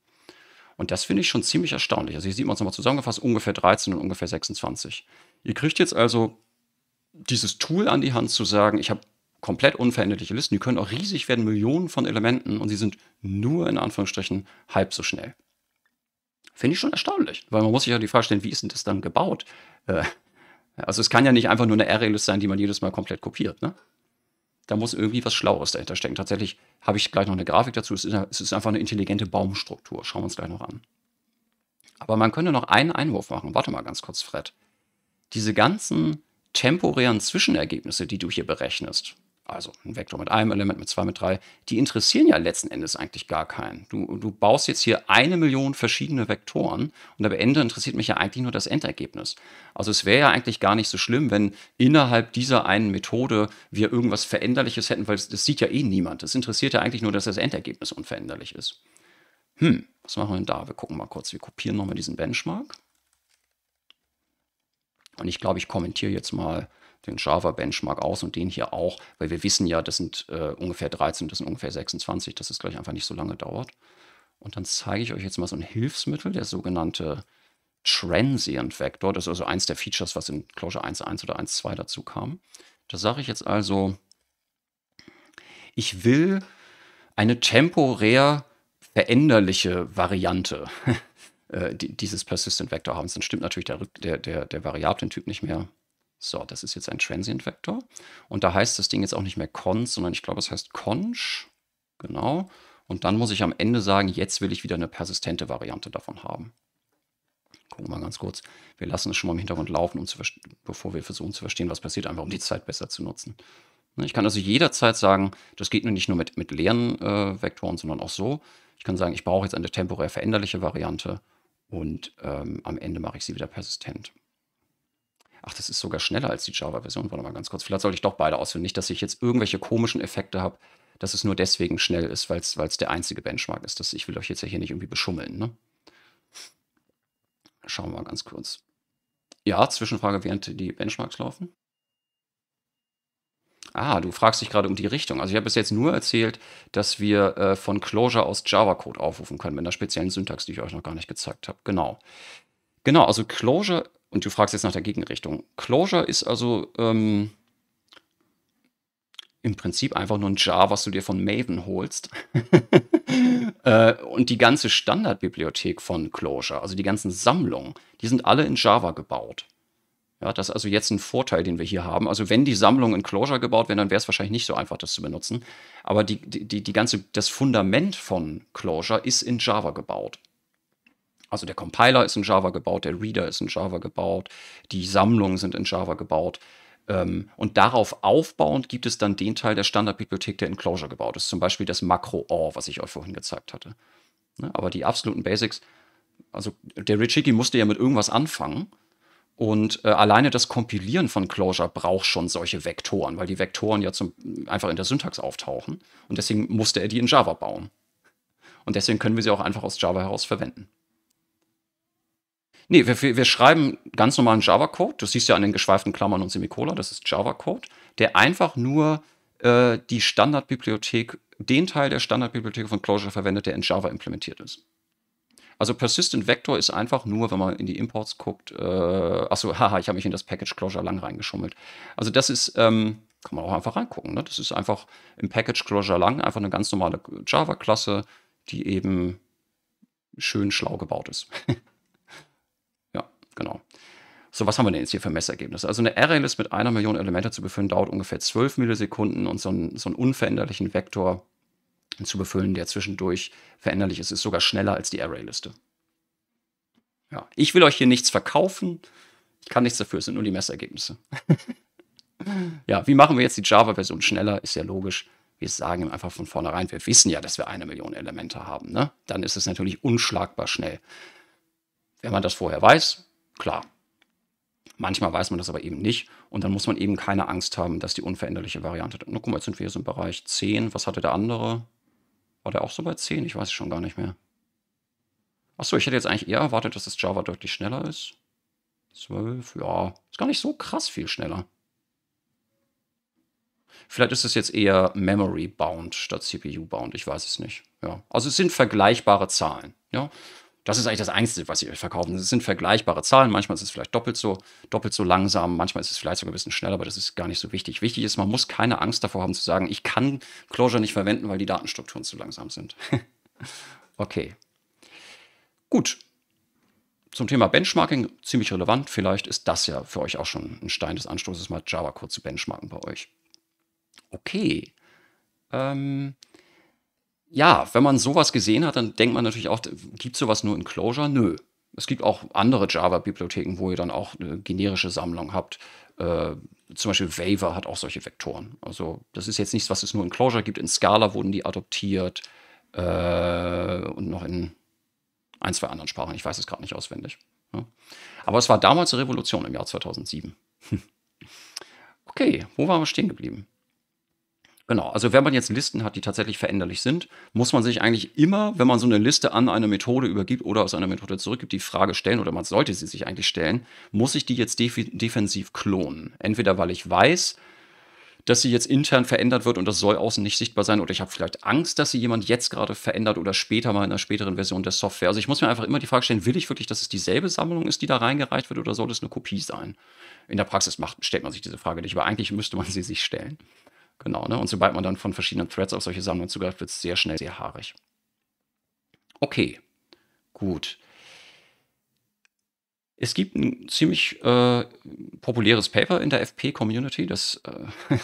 Und das finde ich schon ziemlich erstaunlich. Also hier sieht man es nochmal zusammengefasst, ungefähr 13 und ungefähr 26. Ihr kriegt jetzt also dieses Tool an die Hand zu sagen, ich habe komplett unveränderliche Listen, die können auch riesig werden, Millionen von Elementen und sie sind nur in Anführungsstrichen halb so schnell. Finde ich schon erstaunlich, weil man muss sich ja die Frage stellen, wie ist denn das dann gebaut? Äh, also es kann ja nicht einfach nur eine Array-List sein, die man jedes Mal komplett kopiert. Ne? Da muss irgendwie was Schlaues dahinter stecken. Tatsächlich habe ich gleich noch eine Grafik dazu. es ist einfach eine intelligente Baumstruktur. Schauen wir uns gleich noch an. Aber man könnte noch einen Einwurf machen. Warte mal ganz kurz, Fred. Diese ganzen temporären Zwischenergebnisse, die du hier berechnest, also ein Vektor mit einem Element, mit zwei, mit drei, die interessieren ja letzten Endes eigentlich gar keinen. Du, du baust jetzt hier eine Million verschiedene Vektoren und am Ende interessiert mich ja eigentlich nur das Endergebnis. Also es wäre ja eigentlich gar nicht so schlimm, wenn innerhalb dieser einen Methode wir irgendwas Veränderliches hätten, weil das, das sieht ja eh niemand. Es interessiert ja eigentlich nur, dass das Endergebnis unveränderlich ist. Hm, was machen wir denn da? Wir gucken mal kurz. Wir kopieren nochmal diesen Benchmark. Und ich glaube, ich kommentiere jetzt mal den Java-Benchmark aus und den hier auch, weil wir wissen ja, das sind äh, ungefähr 13, das sind ungefähr 26, dass es gleich einfach nicht so lange dauert. Und dann zeige ich euch jetzt mal so ein Hilfsmittel, der sogenannte Transient Vector. Das ist also eins der Features, was in Clojure 1.1 oder 1.2 dazu kam. Da sage ich jetzt also, ich will eine temporär veränderliche Variante *laughs* äh, dieses Persistent Vector haben. Dann stimmt natürlich der, der, der, der Variablentyp nicht mehr. So, das ist jetzt ein Transient-Vektor. Und da heißt das Ding jetzt auch nicht mehr cons, sondern ich glaube, es heißt conch. Genau. Und dann muss ich am Ende sagen, jetzt will ich wieder eine persistente Variante davon haben. Gucken wir mal ganz kurz. Wir lassen es schon mal im Hintergrund laufen, um bevor wir versuchen zu verstehen, was passiert, einfach um die Zeit besser zu nutzen. Ich kann also jederzeit sagen, das geht nicht nur mit, mit leeren äh, Vektoren, sondern auch so. Ich kann sagen, ich brauche jetzt eine temporär veränderliche Variante und ähm, am Ende mache ich sie wieder persistent. Ach, das ist sogar schneller als die Java-Version. Warte mal ganz kurz. Vielleicht sollte ich doch beide ausführen. Nicht, dass ich jetzt irgendwelche komischen Effekte habe, dass es nur deswegen schnell ist, weil es der einzige Benchmark ist. Das, ich will euch jetzt ja hier nicht irgendwie beschummeln. Ne? Schauen wir mal ganz kurz. Ja, Zwischenfrage, während die Benchmarks laufen. Ah, du fragst dich gerade um die Richtung. Also ich habe bis jetzt nur erzählt, dass wir äh, von Clojure aus Java-Code aufrufen können mit einer speziellen Syntax, die ich euch noch gar nicht gezeigt habe. Genau. Genau, also Clojure und du fragst jetzt nach der Gegenrichtung. Clojure ist also ähm, im Prinzip einfach nur ein Jar, was du dir von Maven holst. *laughs* äh, und die ganze Standardbibliothek von Clojure, also die ganzen Sammlungen, die sind alle in Java gebaut. Ja, das ist also jetzt ein Vorteil, den wir hier haben. Also wenn die Sammlungen in Clojure gebaut werden, dann wäre es wahrscheinlich nicht so einfach, das zu benutzen. Aber die, die, die ganze, das Fundament von Clojure ist in Java gebaut. Also der Compiler ist in Java gebaut, der Reader ist in Java gebaut, die Sammlungen sind in Java gebaut. Ähm, und darauf aufbauend gibt es dann den Teil der Standardbibliothek, der in Clojure gebaut ist. Zum Beispiel das Makro OR, was ich euch vorhin gezeigt hatte. Ne? Aber die absoluten Basics, also der Richiki musste ja mit irgendwas anfangen. Und äh, alleine das Kompilieren von Clojure braucht schon solche Vektoren, weil die Vektoren ja zum, einfach in der Syntax auftauchen. Und deswegen musste er die in Java bauen. Und deswegen können wir sie auch einfach aus Java heraus verwenden. Nee, wir, wir schreiben ganz normalen Java-Code. Du siehst ja an den geschweiften Klammern und Semikolon. Das ist Java-Code, der einfach nur äh, die Standardbibliothek, den Teil der Standardbibliothek von Clojure verwendet, der in Java implementiert ist. Also Persistent Vector ist einfach nur, wenn man in die Imports guckt, äh, achso, *laughs* haha, ich habe mich in das Package Clojure lang reingeschummelt. Also das ist, ähm, kann man auch einfach reingucken. Ne? Das ist einfach im Package Clojure lang einfach eine ganz normale Java-Klasse, die eben schön schlau gebaut ist. *laughs* Genau. So, was haben wir denn jetzt hier für Messergebnisse? Also eine array Arraylist mit einer Million Elemente zu befüllen, dauert ungefähr 12 Millisekunden und so einen, so einen unveränderlichen Vektor zu befüllen, der zwischendurch veränderlich ist, ist sogar schneller als die Array-Liste. Ja, ich will euch hier nichts verkaufen. Ich kann nichts dafür, es sind nur die Messergebnisse. *laughs* ja, wie machen wir jetzt die Java-Version schneller? Ist ja logisch. Wir sagen einfach von vornherein, wir wissen ja, dass wir eine Million Elemente haben. Ne? Dann ist es natürlich unschlagbar schnell. Wenn man das vorher weiß, Klar. Manchmal weiß man das aber eben nicht und dann muss man eben keine Angst haben, dass die unveränderliche Variante. Na, guck mal, jetzt sind wir hier so im Bereich 10. Was hatte der andere? War der auch so bei 10? Ich weiß es schon gar nicht mehr. Achso, ich hätte jetzt eigentlich eher erwartet, dass das Java deutlich schneller ist. 12, ja, ist gar nicht so krass viel schneller. Vielleicht ist es jetzt eher Memory-bound statt CPU-bound, ich weiß es nicht. Ja. Also es sind vergleichbare Zahlen. Ja. Das ist eigentlich das Einzige, was sie euch verkaufen. Es sind vergleichbare Zahlen. Manchmal ist es vielleicht doppelt so, doppelt so langsam. Manchmal ist es vielleicht sogar ein bisschen schneller, aber das ist gar nicht so wichtig. Wichtig ist, man muss keine Angst davor haben zu sagen, ich kann Clojure nicht verwenden, weil die Datenstrukturen zu langsam sind. *laughs* okay. Gut. Zum Thema Benchmarking ziemlich relevant. Vielleicht ist das ja für euch auch schon ein Stein des Anstoßes, mal Java-Code zu benchmarken bei euch. Okay. Ähm, ja, wenn man sowas gesehen hat, dann denkt man natürlich auch, gibt sowas nur in Clojure? Nö. Es gibt auch andere Java-Bibliotheken, wo ihr dann auch eine generische Sammlung habt. Äh, zum Beispiel Waver hat auch solche Vektoren. Also das ist jetzt nichts, was es nur in Clojure gibt. In Scala wurden die adoptiert äh, und noch in ein, zwei anderen Sprachen. Ich weiß es gerade nicht auswendig. Ja. Aber es war damals eine Revolution im Jahr 2007. *laughs* okay, wo waren wir stehen geblieben? Genau, also wenn man jetzt Listen hat, die tatsächlich veränderlich sind, muss man sich eigentlich immer, wenn man so eine Liste an eine Methode übergibt oder aus einer Methode zurückgibt, die Frage stellen oder man sollte sie sich eigentlich stellen, muss ich die jetzt def defensiv klonen? Entweder weil ich weiß, dass sie jetzt intern verändert wird und das soll außen nicht sichtbar sein oder ich habe vielleicht Angst, dass sie jemand jetzt gerade verändert oder später mal in einer späteren Version der Software. Also ich muss mir einfach immer die Frage stellen, will ich wirklich, dass es dieselbe Sammlung ist, die da reingereicht wird oder soll es eine Kopie sein? In der Praxis macht, stellt man sich diese Frage nicht, aber eigentlich müsste man sie sich stellen. Genau, ne? Und sobald man dann von verschiedenen Threads auf solche Sammlungen zugreift, wird es sehr schnell sehr haarig. Okay, gut. Es gibt ein ziemlich äh, populäres Paper in der FP-Community, äh, *laughs*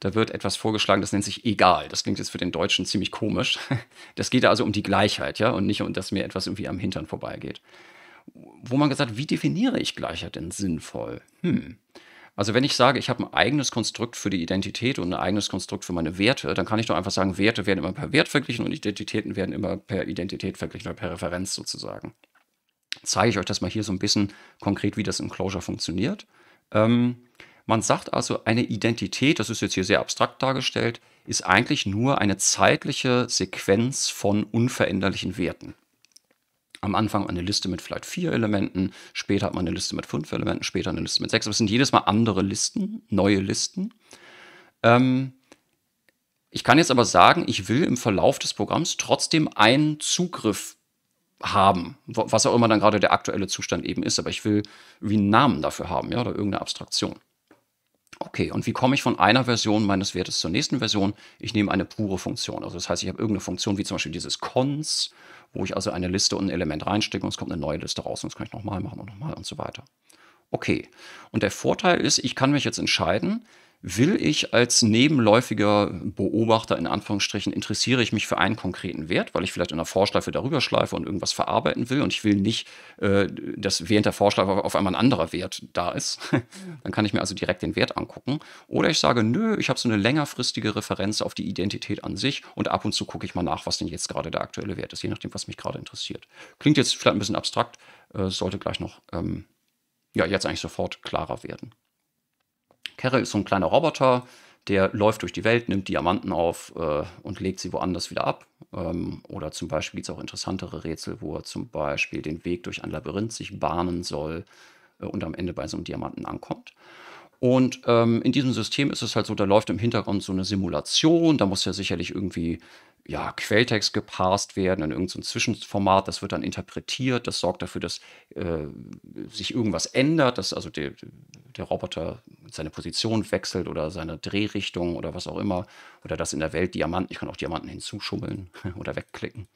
da wird etwas vorgeschlagen, das nennt sich egal. Das klingt jetzt für den Deutschen ziemlich komisch. *laughs* Das geht also um die Gleichheit, ja, und nicht um, dass mir etwas irgendwie am Hintern vorbeigeht. Wo man gesagt, wie definiere ich Gleichheit denn sinnvoll? Hm. Also wenn ich sage, ich habe ein eigenes Konstrukt für die Identität und ein eigenes Konstrukt für meine Werte, dann kann ich doch einfach sagen, Werte werden immer per Wert verglichen und Identitäten werden immer per Identität verglichen oder per Referenz sozusagen. Zeige ich euch das mal hier so ein bisschen konkret, wie das in Closure funktioniert. Ähm, man sagt also, eine Identität, das ist jetzt hier sehr abstrakt dargestellt, ist eigentlich nur eine zeitliche Sequenz von unveränderlichen Werten am Anfang eine Liste mit vielleicht vier Elementen, später hat man eine Liste mit fünf Elementen, später eine Liste mit sechs. Aber es sind jedes Mal andere Listen, neue Listen. Ähm, ich kann jetzt aber sagen, ich will im Verlauf des Programms trotzdem einen Zugriff haben, was auch immer dann gerade der aktuelle Zustand eben ist, aber ich will wie einen Namen dafür haben, ja, oder irgendeine Abstraktion. Okay, und wie komme ich von einer Version meines Wertes zur nächsten Version? Ich nehme eine pure Funktion. Also das heißt, ich habe irgendeine Funktion wie zum Beispiel dieses cons wo ich also eine Liste und ein Element reinstecke und es kommt eine neue Liste raus und das kann ich nochmal machen und nochmal und so weiter. Okay, und der Vorteil ist, ich kann mich jetzt entscheiden, will ich als nebenläufiger Beobachter, in Anführungsstrichen, interessiere ich mich für einen konkreten Wert, weil ich vielleicht in der Vorschleife darüber schleife und irgendwas verarbeiten will und ich will nicht, äh, dass während der Vorschleife auf einmal ein anderer Wert da ist. *laughs* Dann kann ich mir also direkt den Wert angucken. Oder ich sage, nö, ich habe so eine längerfristige Referenz auf die Identität an sich und ab und zu gucke ich mal nach, was denn jetzt gerade der aktuelle Wert ist, je nachdem, was mich gerade interessiert. Klingt jetzt vielleicht ein bisschen abstrakt, äh, sollte gleich noch, ähm, ja, jetzt eigentlich sofort klarer werden. Carol ist so ein kleiner Roboter, der läuft durch die Welt, nimmt Diamanten auf äh, und legt sie woanders wieder ab. Ähm, oder zum Beispiel gibt es auch interessantere Rätsel, wo er zum Beispiel den Weg durch ein Labyrinth sich bahnen soll äh, und am Ende bei so einem Diamanten ankommt. Und ähm, in diesem System ist es halt so, da läuft im Hintergrund so eine Simulation, da muss ja sicherlich irgendwie ja, Quelltext gepasst werden in irgendein so Zwischenformat, das wird dann interpretiert, das sorgt dafür, dass äh, sich irgendwas ändert, dass also der, der Roboter seine Position wechselt oder seine Drehrichtung oder was auch immer. Oder dass in der Welt Diamanten. Ich kann auch Diamanten hinzuschummeln *laughs* oder wegklicken.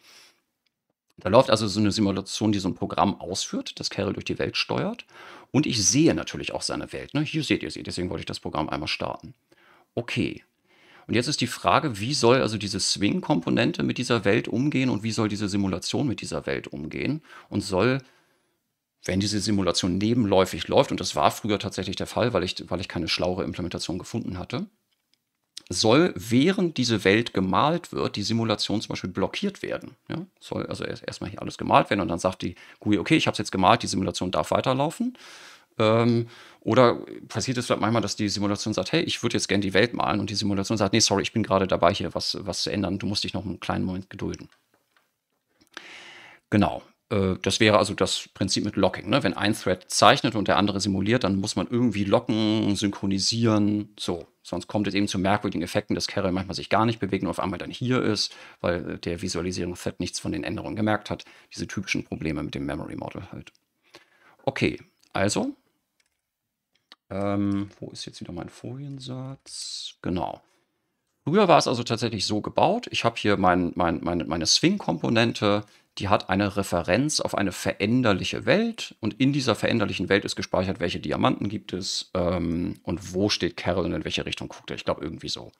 Da läuft also so eine Simulation, die so ein Programm ausführt, das Carol durch die Welt steuert. Und ich sehe natürlich auch seine Welt. Ne? Hier seht ihr sie, deswegen wollte ich das Programm einmal starten. Okay. Und jetzt ist die Frage, wie soll also diese Swing-Komponente mit dieser Welt umgehen und wie soll diese Simulation mit dieser Welt umgehen? Und soll wenn diese Simulation nebenläufig läuft, und das war früher tatsächlich der Fall, weil ich, weil ich keine schlauere Implementation gefunden hatte, soll, während diese Welt gemalt wird, die Simulation zum Beispiel blockiert werden. Ja? Soll also erstmal erst hier alles gemalt werden und dann sagt die GUI, okay, ich habe es jetzt gemalt, die Simulation darf weiterlaufen. Ähm, oder passiert es vielleicht manchmal, dass die Simulation sagt, hey, ich würde jetzt gerne die Welt malen und die Simulation sagt, nee, sorry, ich bin gerade dabei, hier was, was zu ändern, du musst dich noch einen kleinen Moment gedulden. Genau. Äh, das wäre also das Prinzip mit Locking. Ne? Wenn ein Thread zeichnet und der andere simuliert, dann muss man irgendwie locken, synchronisieren, so. Sonst kommt es eben zu merkwürdigen Effekten, dass Carol manchmal sich gar nicht bewegt und auf einmal dann hier ist, weil der Visualisierungsthread nichts von den Änderungen gemerkt hat. Diese typischen Probleme mit dem Memory Model halt. Okay, also. Ähm, wo ist jetzt wieder mein Foliensatz? Genau. Früher war es also tatsächlich so gebaut. Ich habe hier mein, mein, meine, meine Swing-Komponente die hat eine Referenz auf eine veränderliche Welt und in dieser veränderlichen Welt ist gespeichert, welche Diamanten gibt es ähm, und wo steht Carol und in welche Richtung guckt er. Ich glaube, irgendwie so.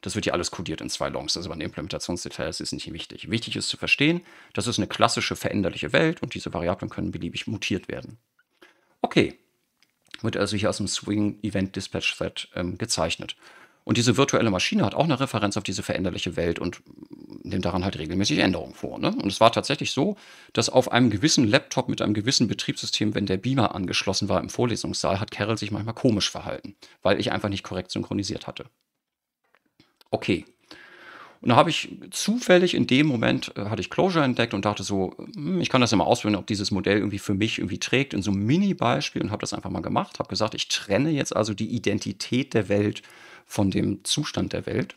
Das wird hier alles kodiert in zwei Longs. Also bei den Implementationsdetails ist nicht wichtig. Wichtig ist zu verstehen, das ist eine klassische veränderliche Welt und diese Variablen können beliebig mutiert werden. Okay, wird also hier aus dem Swing Event Dispatch Thread ähm, gezeichnet. Und diese virtuelle Maschine hat auch eine Referenz auf diese veränderliche Welt und nimmt daran halt regelmäßig Änderungen vor. Ne? Und es war tatsächlich so, dass auf einem gewissen Laptop mit einem gewissen Betriebssystem, wenn der Beamer angeschlossen war im Vorlesungssaal, hat Carol sich manchmal komisch verhalten, weil ich einfach nicht korrekt synchronisiert hatte. Okay. Und da habe ich zufällig in dem Moment äh, hatte ich Closure entdeckt und dachte so, hm, ich kann das ja mal ausführen, ob dieses Modell irgendwie für mich irgendwie trägt in so einem Mini-Beispiel und habe das einfach mal gemacht, habe gesagt, ich trenne jetzt also die Identität der Welt von dem Zustand der Welt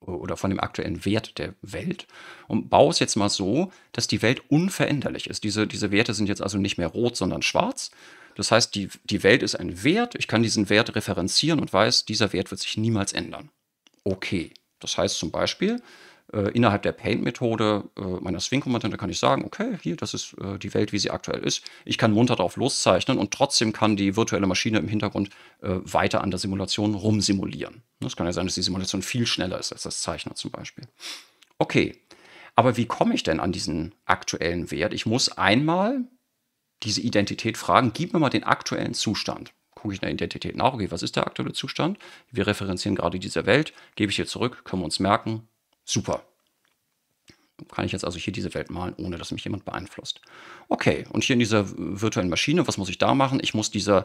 oder von dem aktuellen Wert der Welt und baue es jetzt mal so, dass die Welt unveränderlich ist. Diese, diese Werte sind jetzt also nicht mehr rot, sondern schwarz. Das heißt, die, die Welt ist ein Wert, ich kann diesen Wert referenzieren und weiß, dieser Wert wird sich niemals ändern. Okay, das heißt zum Beispiel, äh, innerhalb der Paint-Methode äh, meiner Swing-Komponente kann ich sagen, okay, hier, das ist äh, die Welt, wie sie aktuell ist. Ich kann munter drauf loszeichnen und trotzdem kann die virtuelle Maschine im Hintergrund äh, weiter an der Simulation rumsimulieren. Es kann ja sein, dass die Simulation viel schneller ist als das Zeichner zum Beispiel. Okay, aber wie komme ich denn an diesen aktuellen Wert? Ich muss einmal diese Identität fragen, gib mir mal den aktuellen Zustand gucke ich in der Identität nach, okay, was ist der aktuelle Zustand? Wir referenzieren gerade diese Welt, gebe ich hier zurück, können wir uns merken, Super. Kann ich jetzt also hier diese Welt malen, ohne dass mich jemand beeinflusst. Okay, und hier in dieser virtuellen Maschine, was muss ich da machen? Ich muss dieser,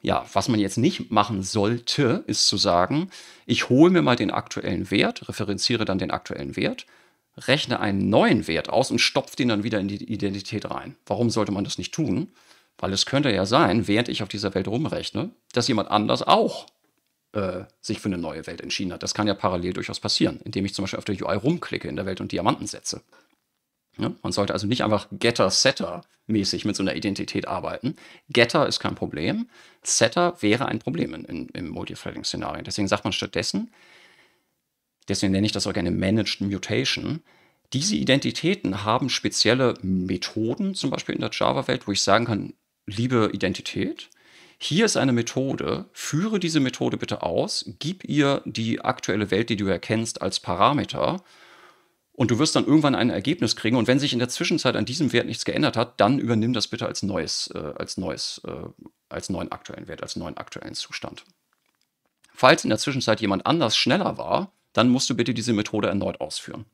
ja, was man jetzt nicht machen sollte, ist zu sagen, ich hole mir mal den aktuellen Wert, referenziere dann den aktuellen Wert, rechne einen neuen Wert aus und stopfe den dann wieder in die Identität rein. Warum sollte man das nicht tun? Weil es könnte ja sein, während ich auf dieser Welt rumrechne, dass jemand anders auch äh, sich für eine neue Welt entschieden hat. Das kann ja parallel durchaus passieren, indem ich zum Beispiel auf der UI rumklicke in der Welt und Diamanten setze. Ja? Ne? Man sollte also nicht einfach Getter-Setter-mäßig mit so einer Identität arbeiten. Getter ist kein Problem, Setter wäre ein Problem in, in, im Multithreading-Szenario. Deswegen sagt man stattdessen, deswegen nenne ich das auch gerne Managed Mutation, diese Identitäten haben spezielle Methoden, zum Beispiel in der Java-Welt, wo ich sagen kann, liebe Identität, hier ist eine Methode, führe diese Methode bitte aus, gib ihr die aktuelle Welt, die du erkennst, als Parameter und du wirst dann irgendwann ein Ergebnis kriegen und wenn sich in der Zwischenzeit an diesem Wert nichts geändert hat, dann übernimm das bitte als neues, äh, als neues, äh, als neuen aktuellen Wert, als neuen aktuellen Zustand. Falls in der Zwischenzeit jemand anders schneller war, dann musst du bitte diese Methode erneut ausführen.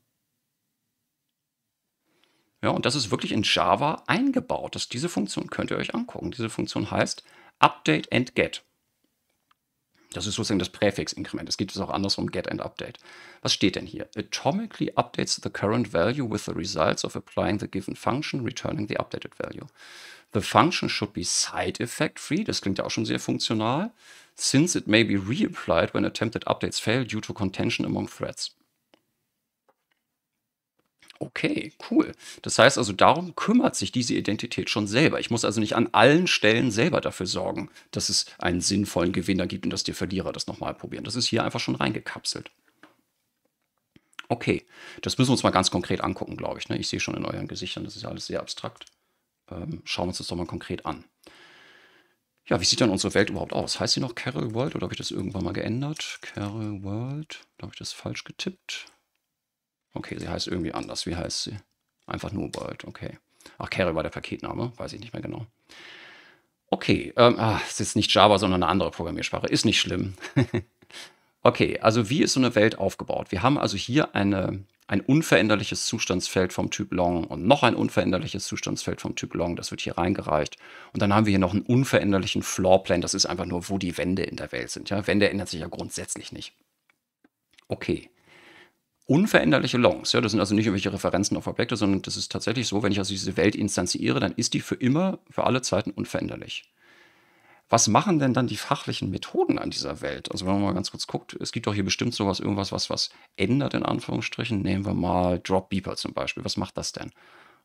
Ja, und das ist wirklich in Java eingebaut, dass diese Funktion könnt ihr euch angucken. Diese Funktion heißt Update and Get. Das ist sozusagen das Präfix-Inkrement. Es gibt es auch andersrum, get and update. Was steht denn hier? Atomically updates the current value with the results of applying the given function, returning the updated value. The function should be side effect free. Das klingt ja auch schon sehr funktional. Since it may be reapplied when attempted updates fail due to contention among threads. Okay, cool. Das heißt also, darum kümmert sich diese Identität schon selber. Ich muss also nicht an allen Stellen selber dafür sorgen, dass es einen sinnvollen Gewinner gibt und dass die Verlierer das nochmal probieren. Das ist hier einfach schon reingekapselt. Okay, das müssen wir uns mal ganz konkret angucken, glaube ich. Ne? Ich sehe schon in euren Gesichtern, das ist ja alles sehr abstrakt. Ähm, schauen wir uns das doch mal konkret an. Ja, wie sieht denn unsere Welt überhaupt aus? Heißt sie noch Carol World oder habe ich das irgendwann mal geändert? Carol World, da habe ich das falsch getippt. Okay, sie heißt irgendwie anders. Wie heißt sie? Einfach nur Bold, okay. Ach, Carry war der Paketname, weiß ich nicht mehr genau. Okay, ähm, ah, ist jetzt nicht Java, sondern eine andere Programmiersprache. Ist nicht schlimm. *laughs* okay, also wie ist so eine Welt aufgebaut? Wir haben also hier eine, ein unveränderliches Zustandsfeld vom Typ Long und noch ein unveränderliches Zustandsfeld vom Typ Long. Das wird hier reingereicht. Und dann haben wir hier noch einen unveränderlichen Floorplan. Das ist einfach nur, wo die Wände in der Welt sind. Ja? Wände ändern sich ja grundsätzlich nicht. Okay unveränderliche Longs. Ja, das sind also nicht irgendwelche Referenzen auf Objekte, sondern das ist tatsächlich so, wenn ich also diese Welt instanziere, dann ist die für immer, für alle Zeiten unveränderlich. Was machen denn dann die fachlichen Methoden an dieser Welt? Also wenn man mal ganz kurz guckt, es gibt doch hier bestimmt sowas, irgendwas, was was ändert in Anführungsstrichen. Nehmen wir mal Drop Beeper zum Beispiel. Was macht das denn?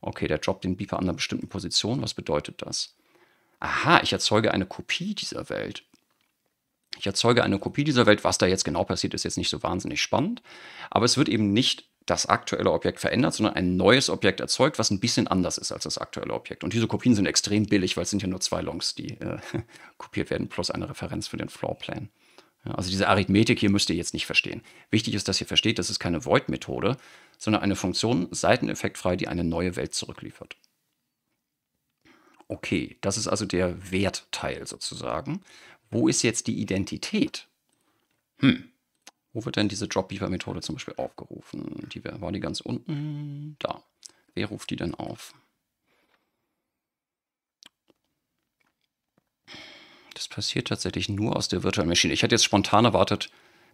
Okay, der droppt den Beeper an einer bestimmten Position. Was bedeutet das? Aha, ich erzeuge eine Kopie dieser Welt ich erzeuge eine Kopie dieser Welt. Was da jetzt genau passiert, ist jetzt nicht so wahnsinnig spannend. Aber es wird eben nicht das aktuelle Objekt verändert, sondern ein neues Objekt erzeugt, was ein bisschen anders ist als das aktuelle Objekt. Und diese Kopien sind extrem billig, weil es sind ja nur zwei Longs, die äh, *laughs* kopiert werden, plus eine Referenz für den Floorplan. also diese Arithmetik hier müsst ihr jetzt nicht verstehen. Wichtig ist, dass ihr versteht, das ist keine Void-Methode, sondern eine Funktion seiteneffektfrei, die eine neue Welt zurückliefert. Okay, das ist also der Wertteil sozusagen wo ist jetzt die Identität? Hm. Wo wird denn diese Dropbeaver-Methode zum Beispiel aufgerufen? Die war die ganz unten. Da. Wer ruft die denn auf? Das passiert tatsächlich nur aus der Virtual Machine. Ich hätte jetzt spontan erwartet,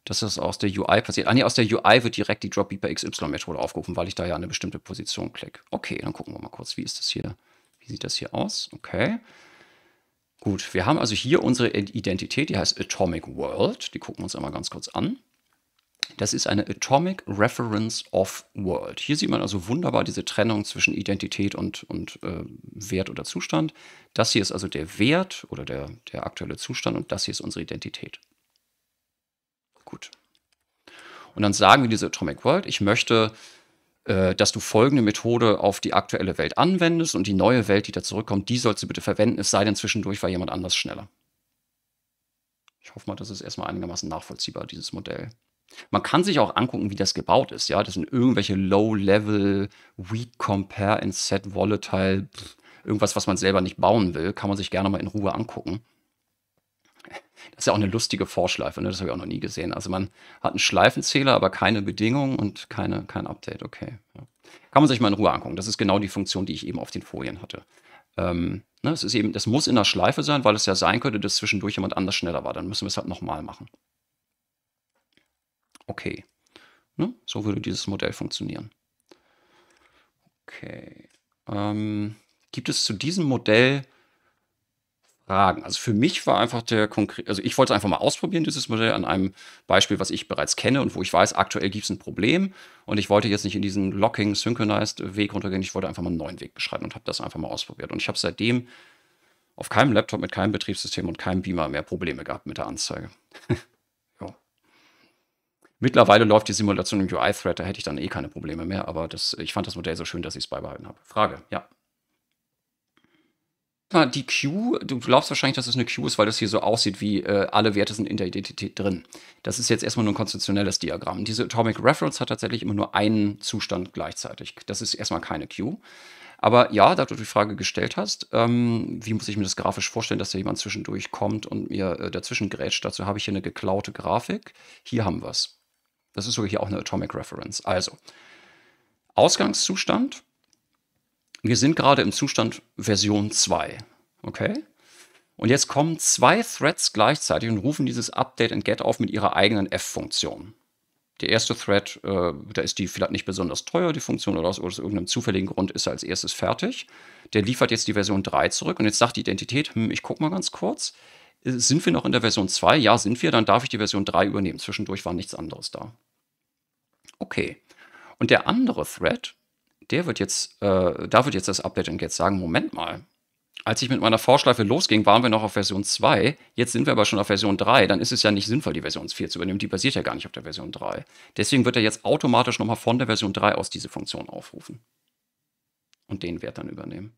dass das aus der UI passiert. Ah nee, aus der UI wird direkt die Dropbeeper XY-Methode aufgerufen, weil ich da ja eine bestimmte Position klicke. Okay, dann gucken wir mal kurz, wie ist das hier? Wie sieht das hier aus? Okay. Gut, wir haben also hier unsere Identität, die heißt Atomic World. Die gucken wir uns einmal ganz kurz an. Das ist eine Atomic Reference of World. Hier sieht man also wunderbar diese Trennung zwischen Identität und, und äh, Wert oder Zustand. Das hier ist also der Wert oder der, der aktuelle Zustand und das hier ist unsere Identität. Gut. Und dann sagen wir diese Atomic World, ich möchte äh, dass du folgende Methode auf die aktuelle Welt anwendest und die neue Welt, die da zurückkommt, die sollst du bitte verwenden, es sei denn, zwischendurch war jemand anders schneller. Ich hoffe mal, das ist erstmal einigermaßen nachvollziehbar, dieses Modell. Man kann sich auch angucken, wie das gebaut ist. Ja, das sind irgendwelche Low-Level, Weak Compare and Set Volatile, irgendwas, was man selber nicht bauen will, kann man sich gerne mal in Ruhe angucken. Das ist ja auch eine lustige Vorschleife, ne? das habe ich auch noch nie gesehen. Also man hat einen Schleifenzähler, aber keine Bedingungen und keine, kein Update. Okay. Ja. Kann man sich mal in Ruhe angucken. Das ist genau die Funktion, die ich eben auf den Folien hatte. Ähm, ne, es ist eben, das muss in der Schleife sein, weil es ja sein könnte, dass zwischendurch jemand anders schneller war. Dann müssen wir es halt nochmal machen. Okay. Ne? So würde dieses Modell funktionieren. Okay. Ähm, gibt es zu diesem Modell fragen. Also für mich war einfach der konkret, also ich wollte einfach mal ausprobieren, dieses Modell an einem Beispiel, was ich bereits kenne und wo ich weiß, aktuell gibt es ein Problem. Und ich wollte jetzt nicht in diesen Locking, Synchronized Weg runtergehen, ich wollte einfach mal einen neuen Weg beschreiten und habe das einfach mal ausprobiert. Und ich habe seitdem auf keinem Laptop mit keinem Betriebssystem und keinem Beamer mehr Probleme gehabt mit der Anzeige. *laughs* Mittlerweile läuft die Simulation im UI-Thread, da hätte ich dann eh keine Probleme mehr, aber das, ich fand das Modell so schön, dass ich es beibehalten habe. Frage, ja mal, ah, die Q, du glaubst wahrscheinlich, dass es eine Q ist, weil das hier so aussieht, wie äh, alle Werte sind in der Identität drin. Das ist jetzt erstmal nur ein konstitutionelles Diagramm. Diese Atomic Reference hat tatsächlich immer nur einen Zustand gleichzeitig. Das ist erstmal keine Q. Aber ja, da du die Frage gestellt hast, ähm, wie muss ich mir das grafisch vorstellen, dass da jemand zwischendurch kommt und mir äh, dazwischen grätscht, dazu habe ich hier eine geklaute Grafik. Hier haben wir es. Das ist sogar hier auch eine Atomic Reference. Also, Ausgangszustand wir sind gerade im Zustand Version 2. Okay? Und jetzt kommen zwei Threads gleichzeitig und rufen dieses Update and Get auf mit ihrer eigenen F-Funktion. Der erste Thread, äh, da ist die vielleicht nicht besonders teuer, die Funktion, oder aus, aus irgendeinem zufälligen Grund ist er als erstes fertig. Der liefert jetzt die Version 3 zurück und jetzt sagt die Identität, hm, ich gucke mal ganz kurz, äh, sind wir noch in der Version 2? Ja, sind wir, dann darf ich die Version 3 übernehmen. Zwischendurch war nichts anderes da. Okay. Und der andere Thread, der wird jetzt, äh, da wird jetzt das Update und jetzt sagen, Moment mal, als ich mit meiner Vorschleife losging, waren wir noch auf Version 2, jetzt sind wir aber schon auf Version 3, dann ist es ja nicht sinnvoll, die Version 4 zu übernehmen, die basiert ja gar nicht auf der Version 3. Deswegen wird er jetzt automatisch nochmal von der Version 3 aus diese Funktion aufrufen und den Wert dann übernehmen.